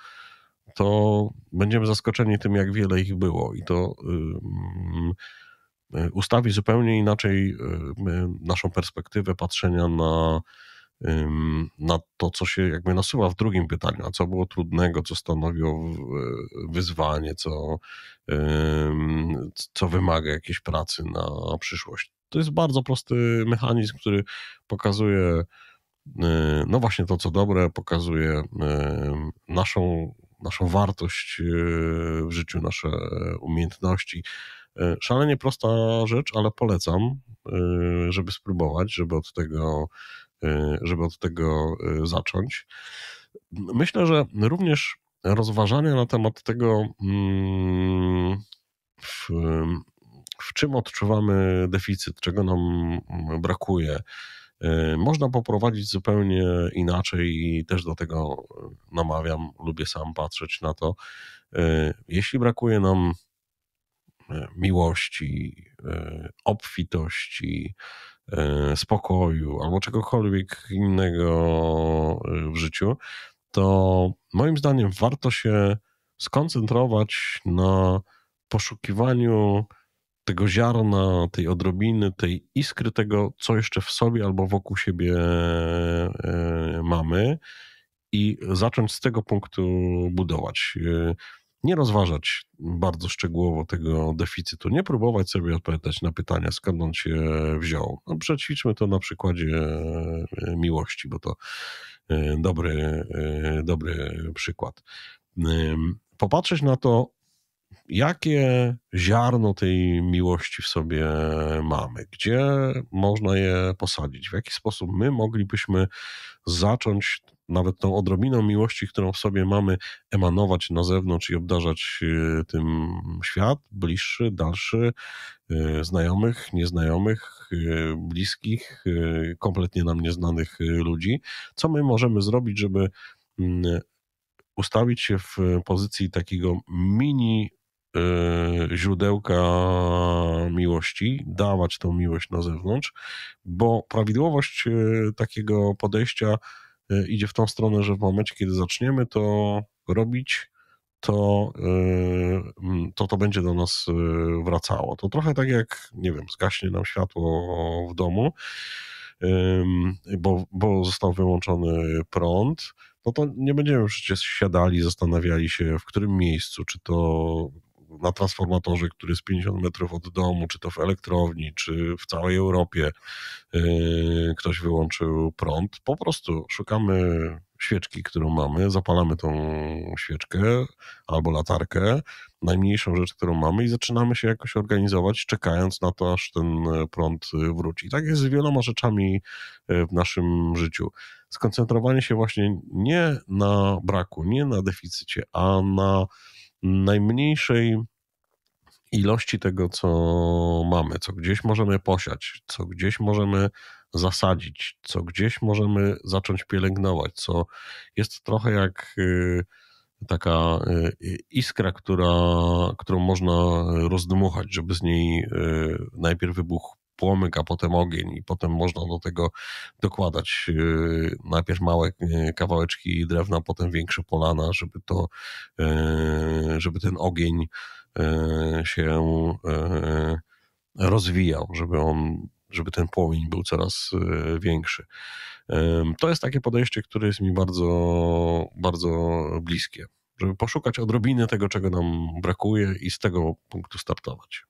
to będziemy zaskoczeni tym, jak wiele ich było. I to yy, E, ustawi zupełnie inaczej e, naszą perspektywę patrzenia na, na to, co się jakby nasuwa w drugim pytaniu, a co było trudnego, co stanowiło e, wyzwanie, co, co wymaga jakiejś pracy na przyszłość. To jest bardzo prosty mechanizm, który pokazuje no właśnie to, co dobre, pokazuje naszą, naszą wartość w życiu, nasze umiejętności, E, szalenie prosta rzecz, ale polecam, e, żeby spróbować, żeby od tego, e, żeby od tego zacząć. Myślę, że również rozważania na temat tego, mm, w, w czym odczuwamy deficyt, czego nam brakuje, można poprowadzić zupełnie inaczej i też do tego namawiam, lubię sam patrzeć na to. Jeśli brakuje nam E, miłości, e, obfitości, e, spokoju albo czegokolwiek innego w życiu, to moim zdaniem warto się skoncentrować na poszukiwaniu tego ziarna, tej odrobiny, tej iskry, tego, co jeszcze w sobie albo wokół siebie mamy i zacząć z tego punktu budować nie rozważać bardzo szczegółowo tego deficytu, nie próbować sobie odpowiadać na pytania, skąd on się wziął. No, przećwiczmy to na przykładzie e, miłości, bo to e, dobry, e, dobry przykład. Popatrzeć na to, jakie ziarno tej miłości w sobie mamy, gdzie można je posadzić, w jaki sposób my moglibyśmy zacząć nawet tą odrobiną miłości, którą w sobie mamy, emanować na zewnątrz i obdarzać e, tym świat bliższy, dalszy, e, znajomych, nieznajomych, e, bliskich, kompletnie nam nieznanych ludzi. Co my możemy zrobić, żeby mm, ustawić się w pozycji takiego mini źródełka miłości, dawać tą miłość na zewnątrz, bo prawidłowość takiego podejścia Y, idzie w tą stronę, że w momencie, kiedy zaczniemy to robić, to, y, mm, to to będzie do nas y, wracało. To trochę tak jak, nie wiem, zgaśnie nam światło w domu, bo, bo został wyłączony prąd, no to nie będziemy przecież siadali, zastanawiali się, w którym miejscu, czy to na transformatorze, który jest 50 metrów od domu, czy to w elektrowni, czy w całej Europie yy, ktoś wyłączył prąd. Po prostu szukamy świeczki, którą mamy, zapalamy tą świeczkę albo latarkę, najmniejszą rzecz, którą mamy i zaczynamy się jakoś organizować, czekając na to, aż ten e, prąd e, wróci. tak jest z wieloma rzeczami e, w naszym życiu. Skoncentrowanie się właśnie nie na braku, nie na deficycie, a na najmniejszej ilości tego, co mamy, co gdzieś możemy posiać, co gdzieś możemy zasadzić, co gdzieś możemy zacząć pielęgnować, co jest trochę jak y, taka y, iskra, która, którą można rozdmuchać, żeby z niej y, najpierw wybuchł płomyk, a potem ogień i potem można do tego dokładać yy, najpierw małe yy, kawałeczki drewna, potem większe polana, żeby to, yy, żeby ten ogień się rozwijał, żeby on żeby ten płomień był coraz większy. To jest takie podejście, które jest mi bardzo, bardzo bliskie, żeby poszukać odrobiny tego, czego nam brakuje i z tego punktu startować.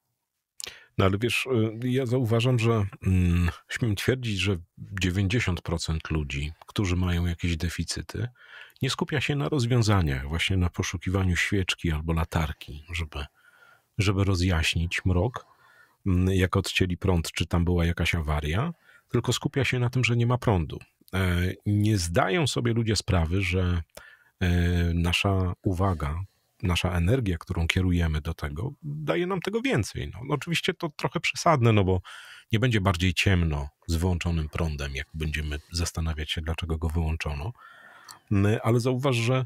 No ale wiesz, y, ja zauważam, że mm, śmiem twierdzić, że 90% ludzi, którzy mają jakieś deficyty, nie skupia się na rozwiązaniach, właśnie na poszukiwaniu świeczki albo latarki, żeby, żeby rozjaśnić mrok, mm, jak odcięli prąd, czy tam była jakaś awaria, tylko skupia się na tym, że nie ma prądu. E, nie zdają sobie ludzie sprawy, że e, nasza uwaga nasza energia, którą kierujemy do tego, daje nam tego więcej. No, no, oczywiście to trochę przesadne, no bo nie będzie bardziej ciemno z wyłączonym prądem, jak będziemy zastanawiać się, dlaczego go wyłączono. Ale zauważ, że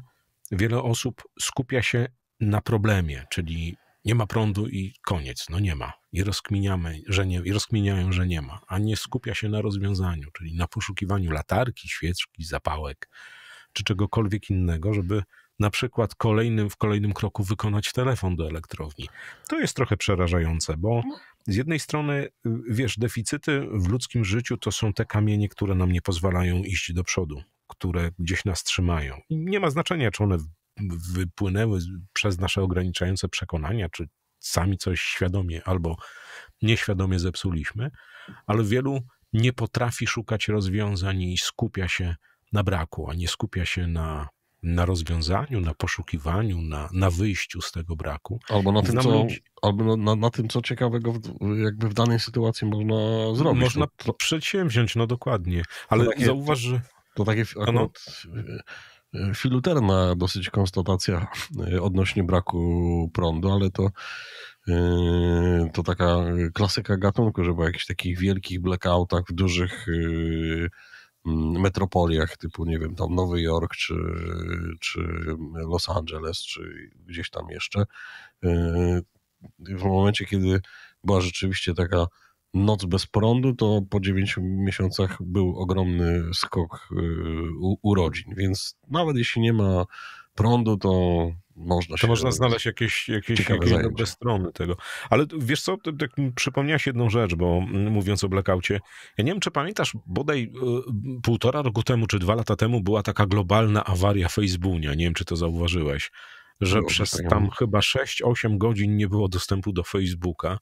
wiele osób skupia się na problemie, czyli nie ma prądu i koniec, no nie ma. I, rozkminiamy, że nie, I rozkminiają, że nie ma, a nie skupia się na rozwiązaniu, czyli na poszukiwaniu latarki, świeczki, zapałek czy czegokolwiek innego, żeby na przykład kolejnym, w kolejnym kroku wykonać telefon do elektrowni. To jest trochę przerażające, bo z jednej strony, y, wiesz, deficyty w ludzkim życiu to są te kamienie, które nam nie pozwalają iść do przodu, które gdzieś nas trzymają. I nie ma znaczenia, czy one wypłynęły przez nasze ograniczające przekonania, czy sami coś świadomie albo nieświadomie zepsuliśmy, ale wielu nie potrafi szukać rozwiązań i skupia się na braku, a nie skupia się na na rozwiązaniu, na poszukiwaniu, na, na wyjściu z tego braku. Albo na tym, co, ludzi. albo na, na, tym, co ciekawego w, jakby w danej sytuacji można zrobić. Można no, to, przedsięwziąć, no dokładnie. Ale takie, zauważ, że... To takie akurat, e, e, filuterna dosyć konstatacja e, odnośnie braku prądu, ale to to taka klasyka gatunku, że po jakichś takich wielkich blackoutach w dużych Mm, metropoliach typu, nie wiem, tam Nowy Jork, czy, czy Los Angeles, czy gdzieś tam jeszcze. Y, w momencie, kiedy była rzeczywiście taka noc bez prądu, to po 9 miesiącach był ogromny skok y, urodzin. Więc nawet jeśli nie ma prądu, to można to można znaleźć jakieś, jakieś, jakieś dobre strony tego. Ale wiesz co, tak przypomniałaś jedną rzecz, bo mm, mówiąc o blackoutie, ja nie wiem, czy pamiętasz, bodaj y, półtora roku temu, czy dwa lata temu była taka globalna awaria Facebooka, nie wiem, czy to zauważyłeś, że przez tam chyba 6-8 godzin nie było dostępu do Facebooka.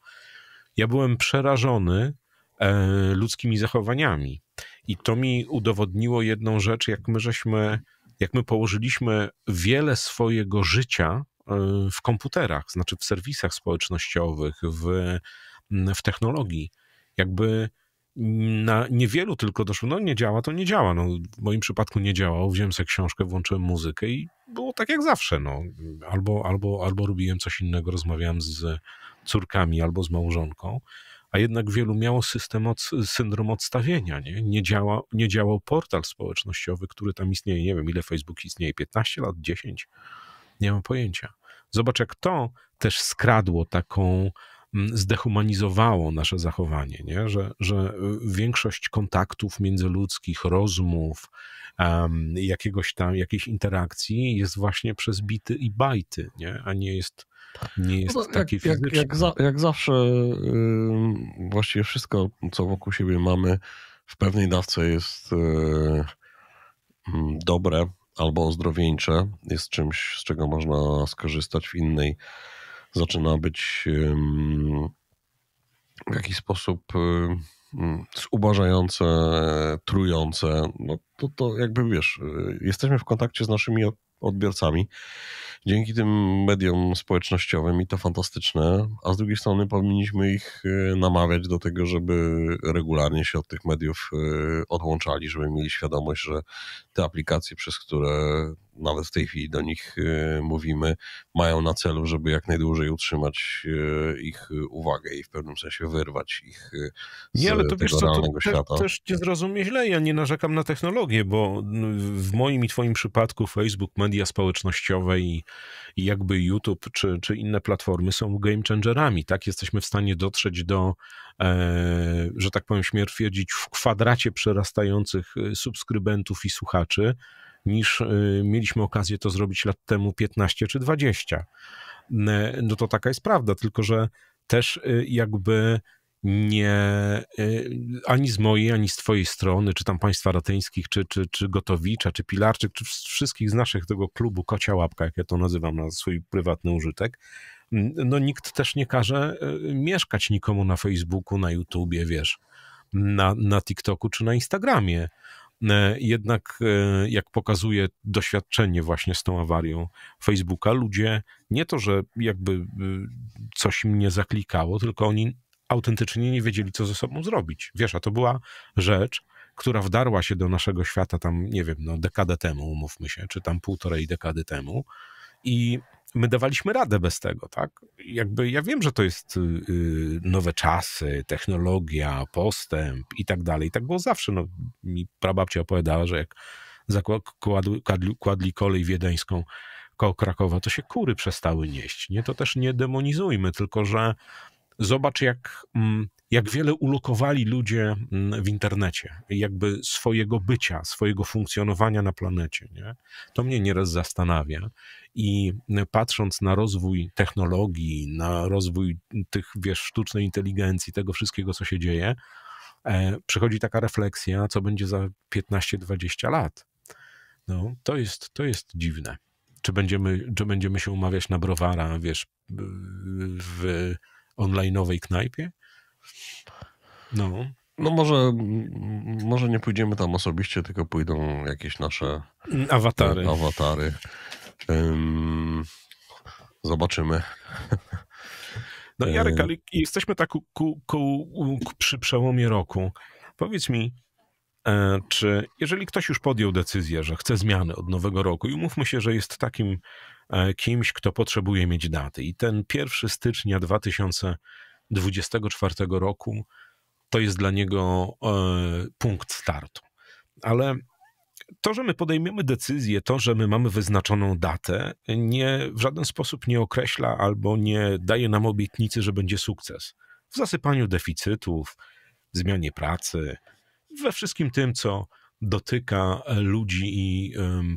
Ja byłem przerażony, e, ludzkimi zachowaniami. I to mi udowodniło jedną rzecz, jak my żeśmy jak my położyliśmy wiele swojego życia e, w komputerach, znaczy w serwisach społecznościowych, w, mm, w technologii. Jakby na niewielu tylko doszło, no nie działa, to nie działa. No, w moim przypadku nie działało, wziąłem sobie książkę, włączyłem muzykę i było tak jak zawsze. No. Albo, albo, albo robiłem coś innego, rozmawiałem z córkami albo z małżonką a jednak wielu miało system od, syndrom odstawienia. Nie, nie, działa, nie działał portal społecznościowy, który tam istnieje. Nie wiem, ile Facebook istnieje, 15 lat, 10. Nie mam pojęcia. Zobacz, jak to też skradło taką, mm, zdehumanizowało nasze zachowanie, nie? Że, że y, większość kontaktów międzyludzkich, rozmów, um, jakiegoś tam, jakiejś interakcji jest właśnie przez bity i bajty, nie? a nie jest nie jest no, taki jak, fizyczny. Jak, jak, za, jak zawsze yy, właściwie wszystko, co wokół siebie mamy, w pewnej dawce jest yy, dobre albo ozdrowieńcze, jest czymś, z czego można skorzystać w innej. Zaczyna być yy, w jakiś sposób y, zubażające, trujące, no to, to jakby wiesz, y, jesteśmy w kontakcie z naszymi odbiorcami. Dzięki tym mediom społecznościowym i to fantastyczne, a z drugiej strony powinniśmy ich e, namawiać do tego, żeby regularnie się od tych mediów e, odłączali, żeby mieli świadomość, że te aplikacje, przez które nawet w tej chwili do nich y, mówimy, mają na celu, żeby jak najdłużej utrzymać y, ich uwagę i w pewnym sensie wyrwać ich y, z nie, ale to tego wiesz co, to świata. Też, też cię zrozumie źle, ja nie narzekam na technologię, bo w moim i twoim przypadku Facebook, media społecznościowe i, i jakby YouTube czy, czy inne platformy są game changerami, tak? Jesteśmy w stanie dotrzeć do, e, że tak powiem, śmiertwierdzić w kwadracie przerastających subskrybentów i słuchaczy, niż y, mieliśmy okazję to zrobić lat temu 15 czy 20. No to taka jest prawda, tylko że też y, jakby nie y, ani z mojej, ani z twojej strony, czy tam państwa ratyńskich, czy, czy, czy Gotowicza, czy Pilarczyk, czy wszystkich z naszych tego klubu Kocia Łapka, jak ja to nazywam na swój prywatny użytek, no nikt też nie każe mieszkać nikomu na Facebooku, na YouTubie, wiesz, na, na TikToku czy na Instagramie. E, jednak, e, jak pokazuje doświadczenie właśnie z tą awarią Facebooka, ludzie nie to, że jakby e, coś im nie zaklikało, tylko oni autentycznie nie wiedzieli, co ze sobą zrobić. Wiesz, a to była rzecz, która wdarła się do naszego świata tam, nie wiem, no dekadę temu, umówmy się, czy tam półtorej dekady temu. I my dawaliśmy radę bez tego, tak? Jakby ja wiem, że to jest y, y, nowe czasy, technologia, postęp i tak dalej. I tak było zawsze. No, mi prababcia opowiadała, że jak zakładli kładli, kładli kolej wiedeńską koło Krakowa, to się kury przestały nieść. Nie? To też nie demonizujmy, tylko że zobacz jak... Mm, jak wiele ulokowali ludzie mm, w internecie, jakby swojego bycia, swojego funkcjonowania na planecie. Nie? To mnie nieraz zastanawia. I mm, patrząc na rozwój technologii, na rozwój tych, wiesz, sztucznej inteligencji, tego wszystkiego, co się dzieje, e, przychodzi taka refleksja, co będzie za 15-20 lat. No, to jest, to jest dziwne. Czy będziemy, czy będziemy się umawiać na browara, wiesz, w online'owej knajpie? No. No może, może nie pójdziemy tam osobiście, tylko pójdą jakieś nasze mm, awatary. E, awatary. Um, zobaczymy. No e, Jarek, ale jesteśmy tak ku, ku, ku, przy przełomie roku. Powiedz mi, e, czy jeżeli ktoś już podjął decyzję, że chce zmiany od nowego roku i umówmy się, że jest takim kimś, kto potrzebuje mieć daty i ten 1 stycznia 2020 24 roku, to jest dla niego e, punkt startu. Ale to, że my podejmiemy decyzję, to, że my mamy wyznaczoną datę, nie, w żaden sposób nie określa albo nie daje nam obietnicy, że będzie sukces. W zasypaniu deficytów, w zmianie pracy, we wszystkim tym, co dotyka ludzi i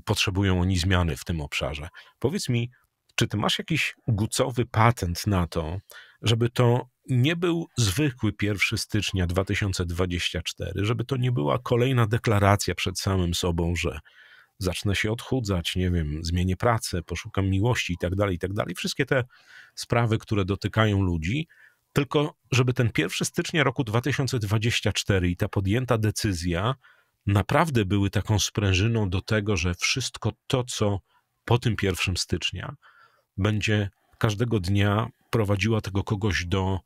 potrzebują oni zmiany w tym obszarze. Powiedz mi, czy ty masz jakiś gucowy patent na to, żeby to nie był zwykły 1 stycznia 2024, żeby to nie była kolejna deklaracja przed samym sobą, że zacznę się odchudzać, nie wiem, zmienię pracę, poszukam miłości i tak dalej, i tak dalej. Wszystkie te sprawy, które dotykają ludzi, tylko żeby ten 1 stycznia roku 2024 i ta podjęta decyzja naprawdę były taką sprężyną do tego, że wszystko to, co po tym 1 stycznia będzie każdego dnia prowadziła tego kogoś do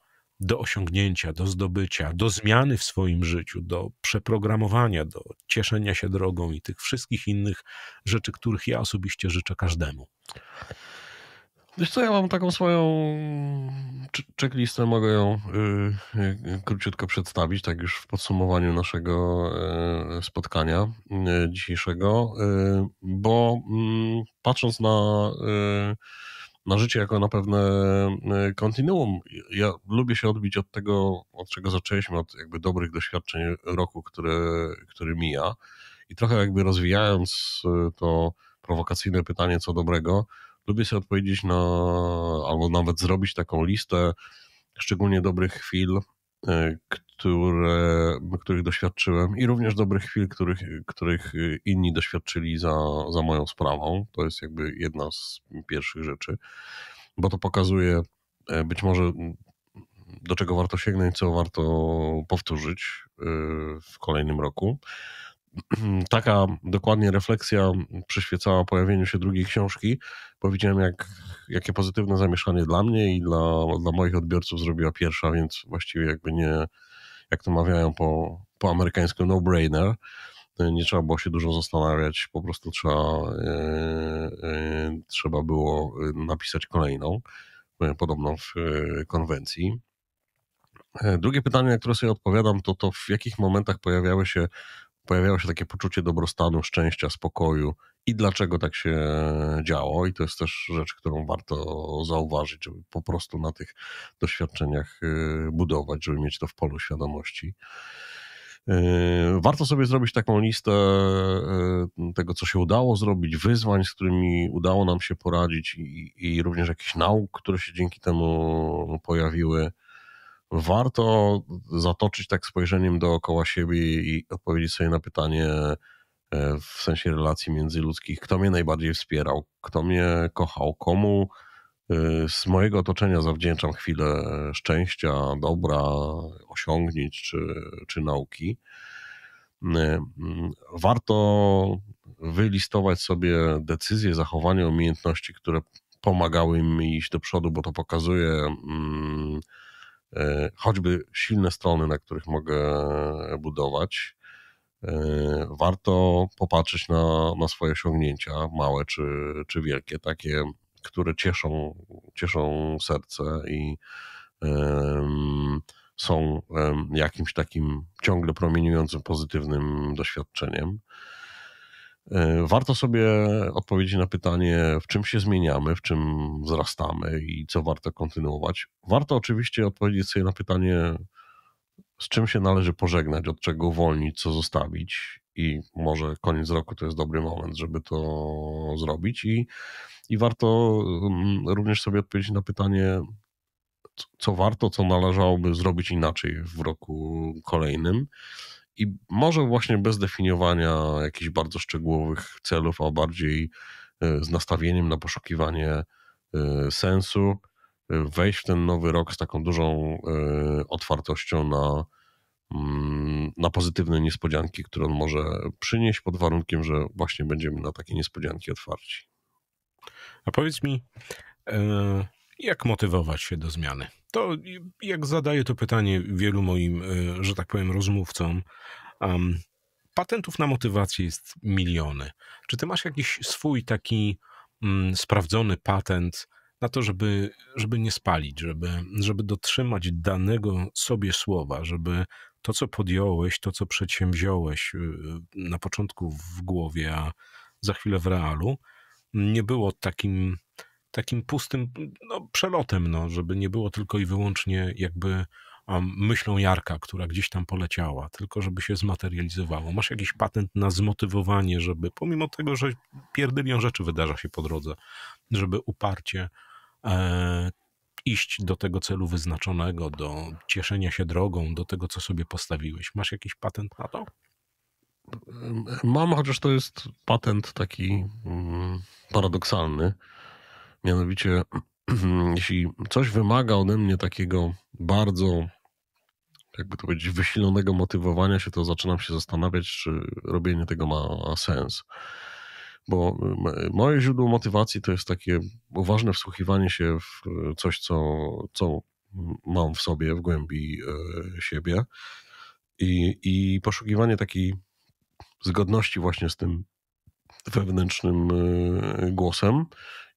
do osiągnięcia, do zdobycia, do zmiany w swoim życiu, do przeprogramowania, do cieszenia się drogą i tych wszystkich innych rzeczy, których ja osobiście życzę każdemu. Wiesz co, ja mam taką swoją checklistę, mogę ją y, y, króciutko przedstawić, tak już w podsumowaniu naszego y, spotkania y, dzisiejszego, y, bo mm, patrząc na y, na życie jako na pewne e, kontinuum. Ja lubię się odbić od tego, od czego zaczęliśmy, od jakby dobrych doświadczeń roku, który, który mija. I trochę jakby rozwijając e, to prowokacyjne pytanie, co dobrego, lubię sobie odpowiedzieć na, albo nawet zrobić taką listę szczególnie dobrych chwil, e, które, których doświadczyłem i również dobrych chwil, których, których y, inni doświadczyli za, za moją sprawą. To jest jakby jedna z pierwszych rzeczy, bo to pokazuje e, być może do czego warto sięgnąć, co warto powtórzyć y, w kolejnym roku. Taka dokładnie refleksja przyświecała pojawieniu się drugiej książki, bo widziałem, jak, jakie pozytywne zamieszanie dla mnie i dla, dla moich odbiorców zrobiła pierwsza, więc właściwie jakby nie, jak to mawiają po, po amerykańsku, no-brainer. E, nie trzeba było się dużo zastanawiać, po prostu trzeba, e, e, trzeba było napisać kolejną, podobną w konwencji. Drugie pytanie, na które sobie odpowiadam, to to w jakich momentach pojawiały się pojawiało się takie poczucie dobrostanu, szczęścia, spokoju i dlaczego tak się działo. I to jest też rzecz, którą warto zauważyć, żeby po prostu na tych doświadczeniach y, budować, żeby mieć to w polu świadomości. Y, warto sobie zrobić taką listę y, tego, co się udało zrobić, wyzwań, z którymi udało nam się poradzić, i, i również jakichś nauk, które się dzięki temu pojawiły warto zatoczyć tak spojrzeniem dookoła siebie i odpowiedzieć sobie na pytanie e, w sensie relacji międzyludzkich, kto mnie najbardziej wspierał, kto mnie kochał, komu e, z mojego otoczenia zawdzięczam chwilę szczęścia, dobra, osiągnięć czy, czy nauki. E, mm, warto wylistować sobie decyzje, zachowania, umiejętności, które pomagały mi iść do przodu, bo to pokazuje. Mm, E, choćby silne strony, na których mogę budować. E, warto popatrzeć na, na swoje osiągnięcia, małe czy, czy wielkie, takie, które cieszą, cieszą serce i są jakimś takim ciągle promieniującym pozytywnym doświadczeniem. E, warto sobie odpowiedzieć na pytanie, w czym się zmieniamy, w czym wzrastamy i co warto kontynuować. Warto oczywiście odpowiedzieć sobie na pytanie, z czym się należy pożegnać, od czego uwolnić, co zostawić. I może koniec roku to jest dobry moment, żeby to zrobić. I, i warto mm, również sobie odpowiedzieć na pytanie, co warto, co należałoby zrobić inaczej w roku kolejnym i może właśnie bez definiowania jakichś bardzo szczegółowych celów, a bardziej e, z nastawieniem na poszukiwanie e, sensu, e, wejść w ten nowy rok z taką dużą otwartością na, mm, na pozytywne niespodzianki, które on może przynieść, pod warunkiem, że właśnie będziemy na takie niespodzianki otwarci. A powiedz mi, jak motywować się do zmiany? To jak zadaję to pytanie wielu moim, e, że tak powiem, rozmówcom, um, patentów na motywację jest miliony. Czy ty masz jakiś swój taki mm, sprawdzony patent na to, żeby, żeby nie spalić, żeby, żeby dotrzymać danego sobie słowa, żeby to, co podjąłeś, to, co przedsięwziąłeś e, na początku w głowie, a za chwilę w realu, nie było takim takim pustym no, przelotem, no, żeby nie było tylko i wyłącznie jakby um, myślą Jarka, która gdzieś tam poleciała, tylko żeby się zmaterializowało. Masz jakiś patent na zmotywowanie, żeby pomimo tego, że pierdylion rzeczy wydarza się po drodze, żeby uparcie e, iść do tego celu wyznaczonego, do cieszenia się drogą, do tego, co sobie postawiłeś. Masz jakiś patent na to? Mam, chociaż to jest patent taki mm, paradoksalny, Mianowicie, jeśli coś wymaga ode mnie takiego bardzo, jakby to powiedzieć, wysilonego motywowania się, to zaczynam się zastanawiać, czy robienie tego ma sens. Bo moje źródło motywacji to jest takie uważne wsłuchiwanie się w coś, co, co mam w sobie, w głębi e, siebie i, i poszukiwanie takiej zgodności właśnie z tym wewnętrznym e, głosem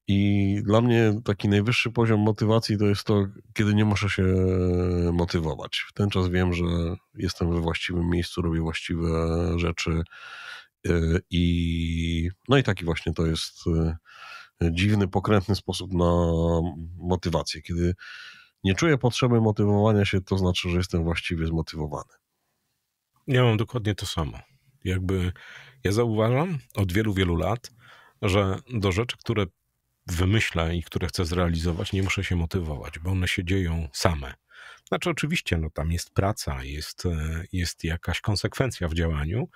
i dla mnie taki najwyższy poziom motywacji to jest to, kiedy nie muszę się motywować. W ten czas wiem, że jestem we właściwym miejscu, robię właściwe rzeczy. Y, I no i taki właśnie to jest y, dziwny, pokrętny sposób na motywację. Kiedy nie czuję potrzeby motywowania się, to znaczy, że jestem właściwie zmotywowany. Ja mam dokładnie to samo. Jakby ja zauważam od wielu, wielu lat, że do rzeczy, które wymyślę i które chcę zrealizować, nie muszę się motywować, bo one się dzieją same. Znaczy, oczywiście, no, tam jest praca, jest, e, jest jakaś konsekwencja w działaniu,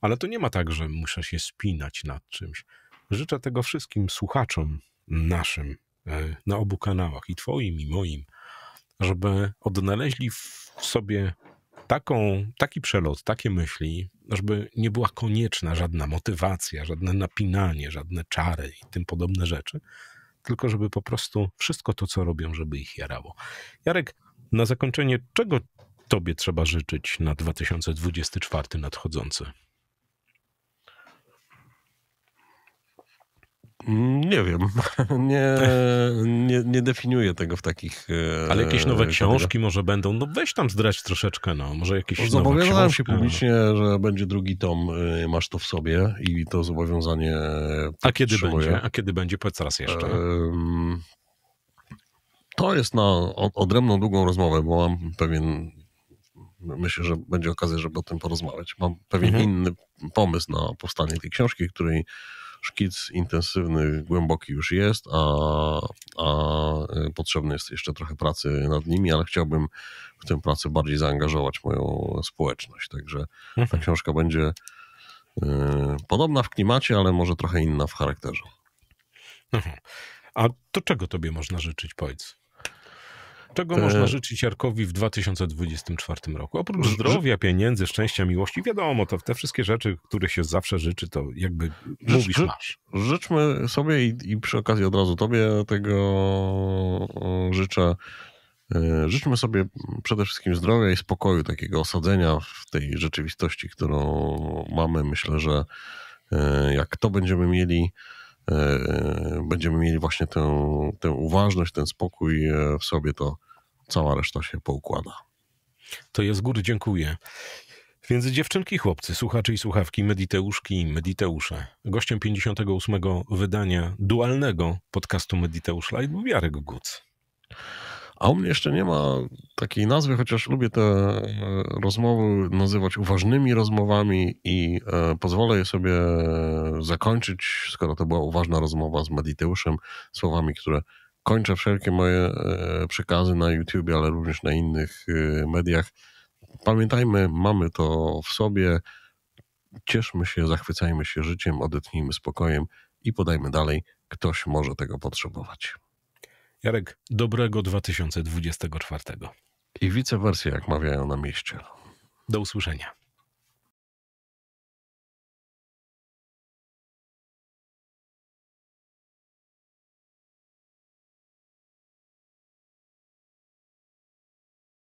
ale to nie ma tak, że muszę się spinać nad czymś. Życzę tego wszystkim słuchaczom naszym e, na obu kanałach, i Twoim, i moim, żeby odnaleźli w sobie taką, taki przelot, takie myśli, żeby nie była konieczna żadna motywacja, żadne napinanie, żadne czary i tym podobne rzeczy, tylko żeby po prostu wszystko to, co robią, żeby ich jarało. Jarek, na zakończenie, czego Tobie trzeba życzyć na 2024 nadchodzący? Mm, nie wiem. Nie, nie, nie, definiuję tego w takich. E, Ale jakieś nowe książki tego. może będą. No weź tam zdrać troszeczkę, no. Może jakieś. No, zobowiązałem się no. publicznie, że będzie drugi tom, e, masz to w sobie i to zobowiązanie. A kiedy będzie? A kiedy będzie? Powiedz raz jeszcze. To jest na odrębną długą rozmowę, bo mam pewien. Myślę, że będzie okazja, żeby o tym porozmawiać. Mam pewien mhm. inny pomysł na powstanie tej książki, której szkic intensywny, głęboki już jest, a, a y, jest jeszcze trochę pracy nad nimi, ale chciałbym w tę pracę bardziej zaangażować moją społeczność. Także ta mhm. książka będzie y, podobna w klimacie, ale może trochę inna w charakterze. Mhm. A to czego tobie można życzyć, powiedz? Czego można e. życzyć Jarkowi w 2024 roku? Oprócz zdrowia, pieniędzy, szczęścia, miłości, wiadomo, to te wszystkie rzeczy, których się zawsze życzy, to jakby mówisz masz. Życzmy sobie i, i przy okazji od razu tobie tego życzę. E, życzmy sobie przede wszystkim zdrowia i spokoju, takiego osadzenia w tej rzeczywistości, którą mamy. Myślę, że e, jak to będziemy mieli, E, będziemy mieli właśnie tę, tę uważność, ten spokój e, w sobie, to cała reszta się poukłada. To jest z góry dziękuję. Więc dziewczynki, chłopcy, słuchacze i słuchawki, mediteuszki i mediteusze. Gościem 58. wydania dualnego podcastu Mediteusz Light Jarek Guc. A u mnie jeszcze nie ma takiej nazwy, chociaż lubię te e, rozmowy nazywać uważnymi rozmowami i e, pozwolę je sobie e, zakończyć, skoro to była uważna rozmowa z Mediteuszem, słowami, które kończę wszelkie moje przekazy na YouTube, ale również na innych mediach. Pamiętajmy, mamy to w sobie. Cieszmy się, zachwycajmy się życiem, odetnijmy spokojem i podajmy dalej. Ktoś może tego potrzebować. Jarek, dobrego 2024. I wicewersje, jak mawiają na mieście. Do usłyszenia.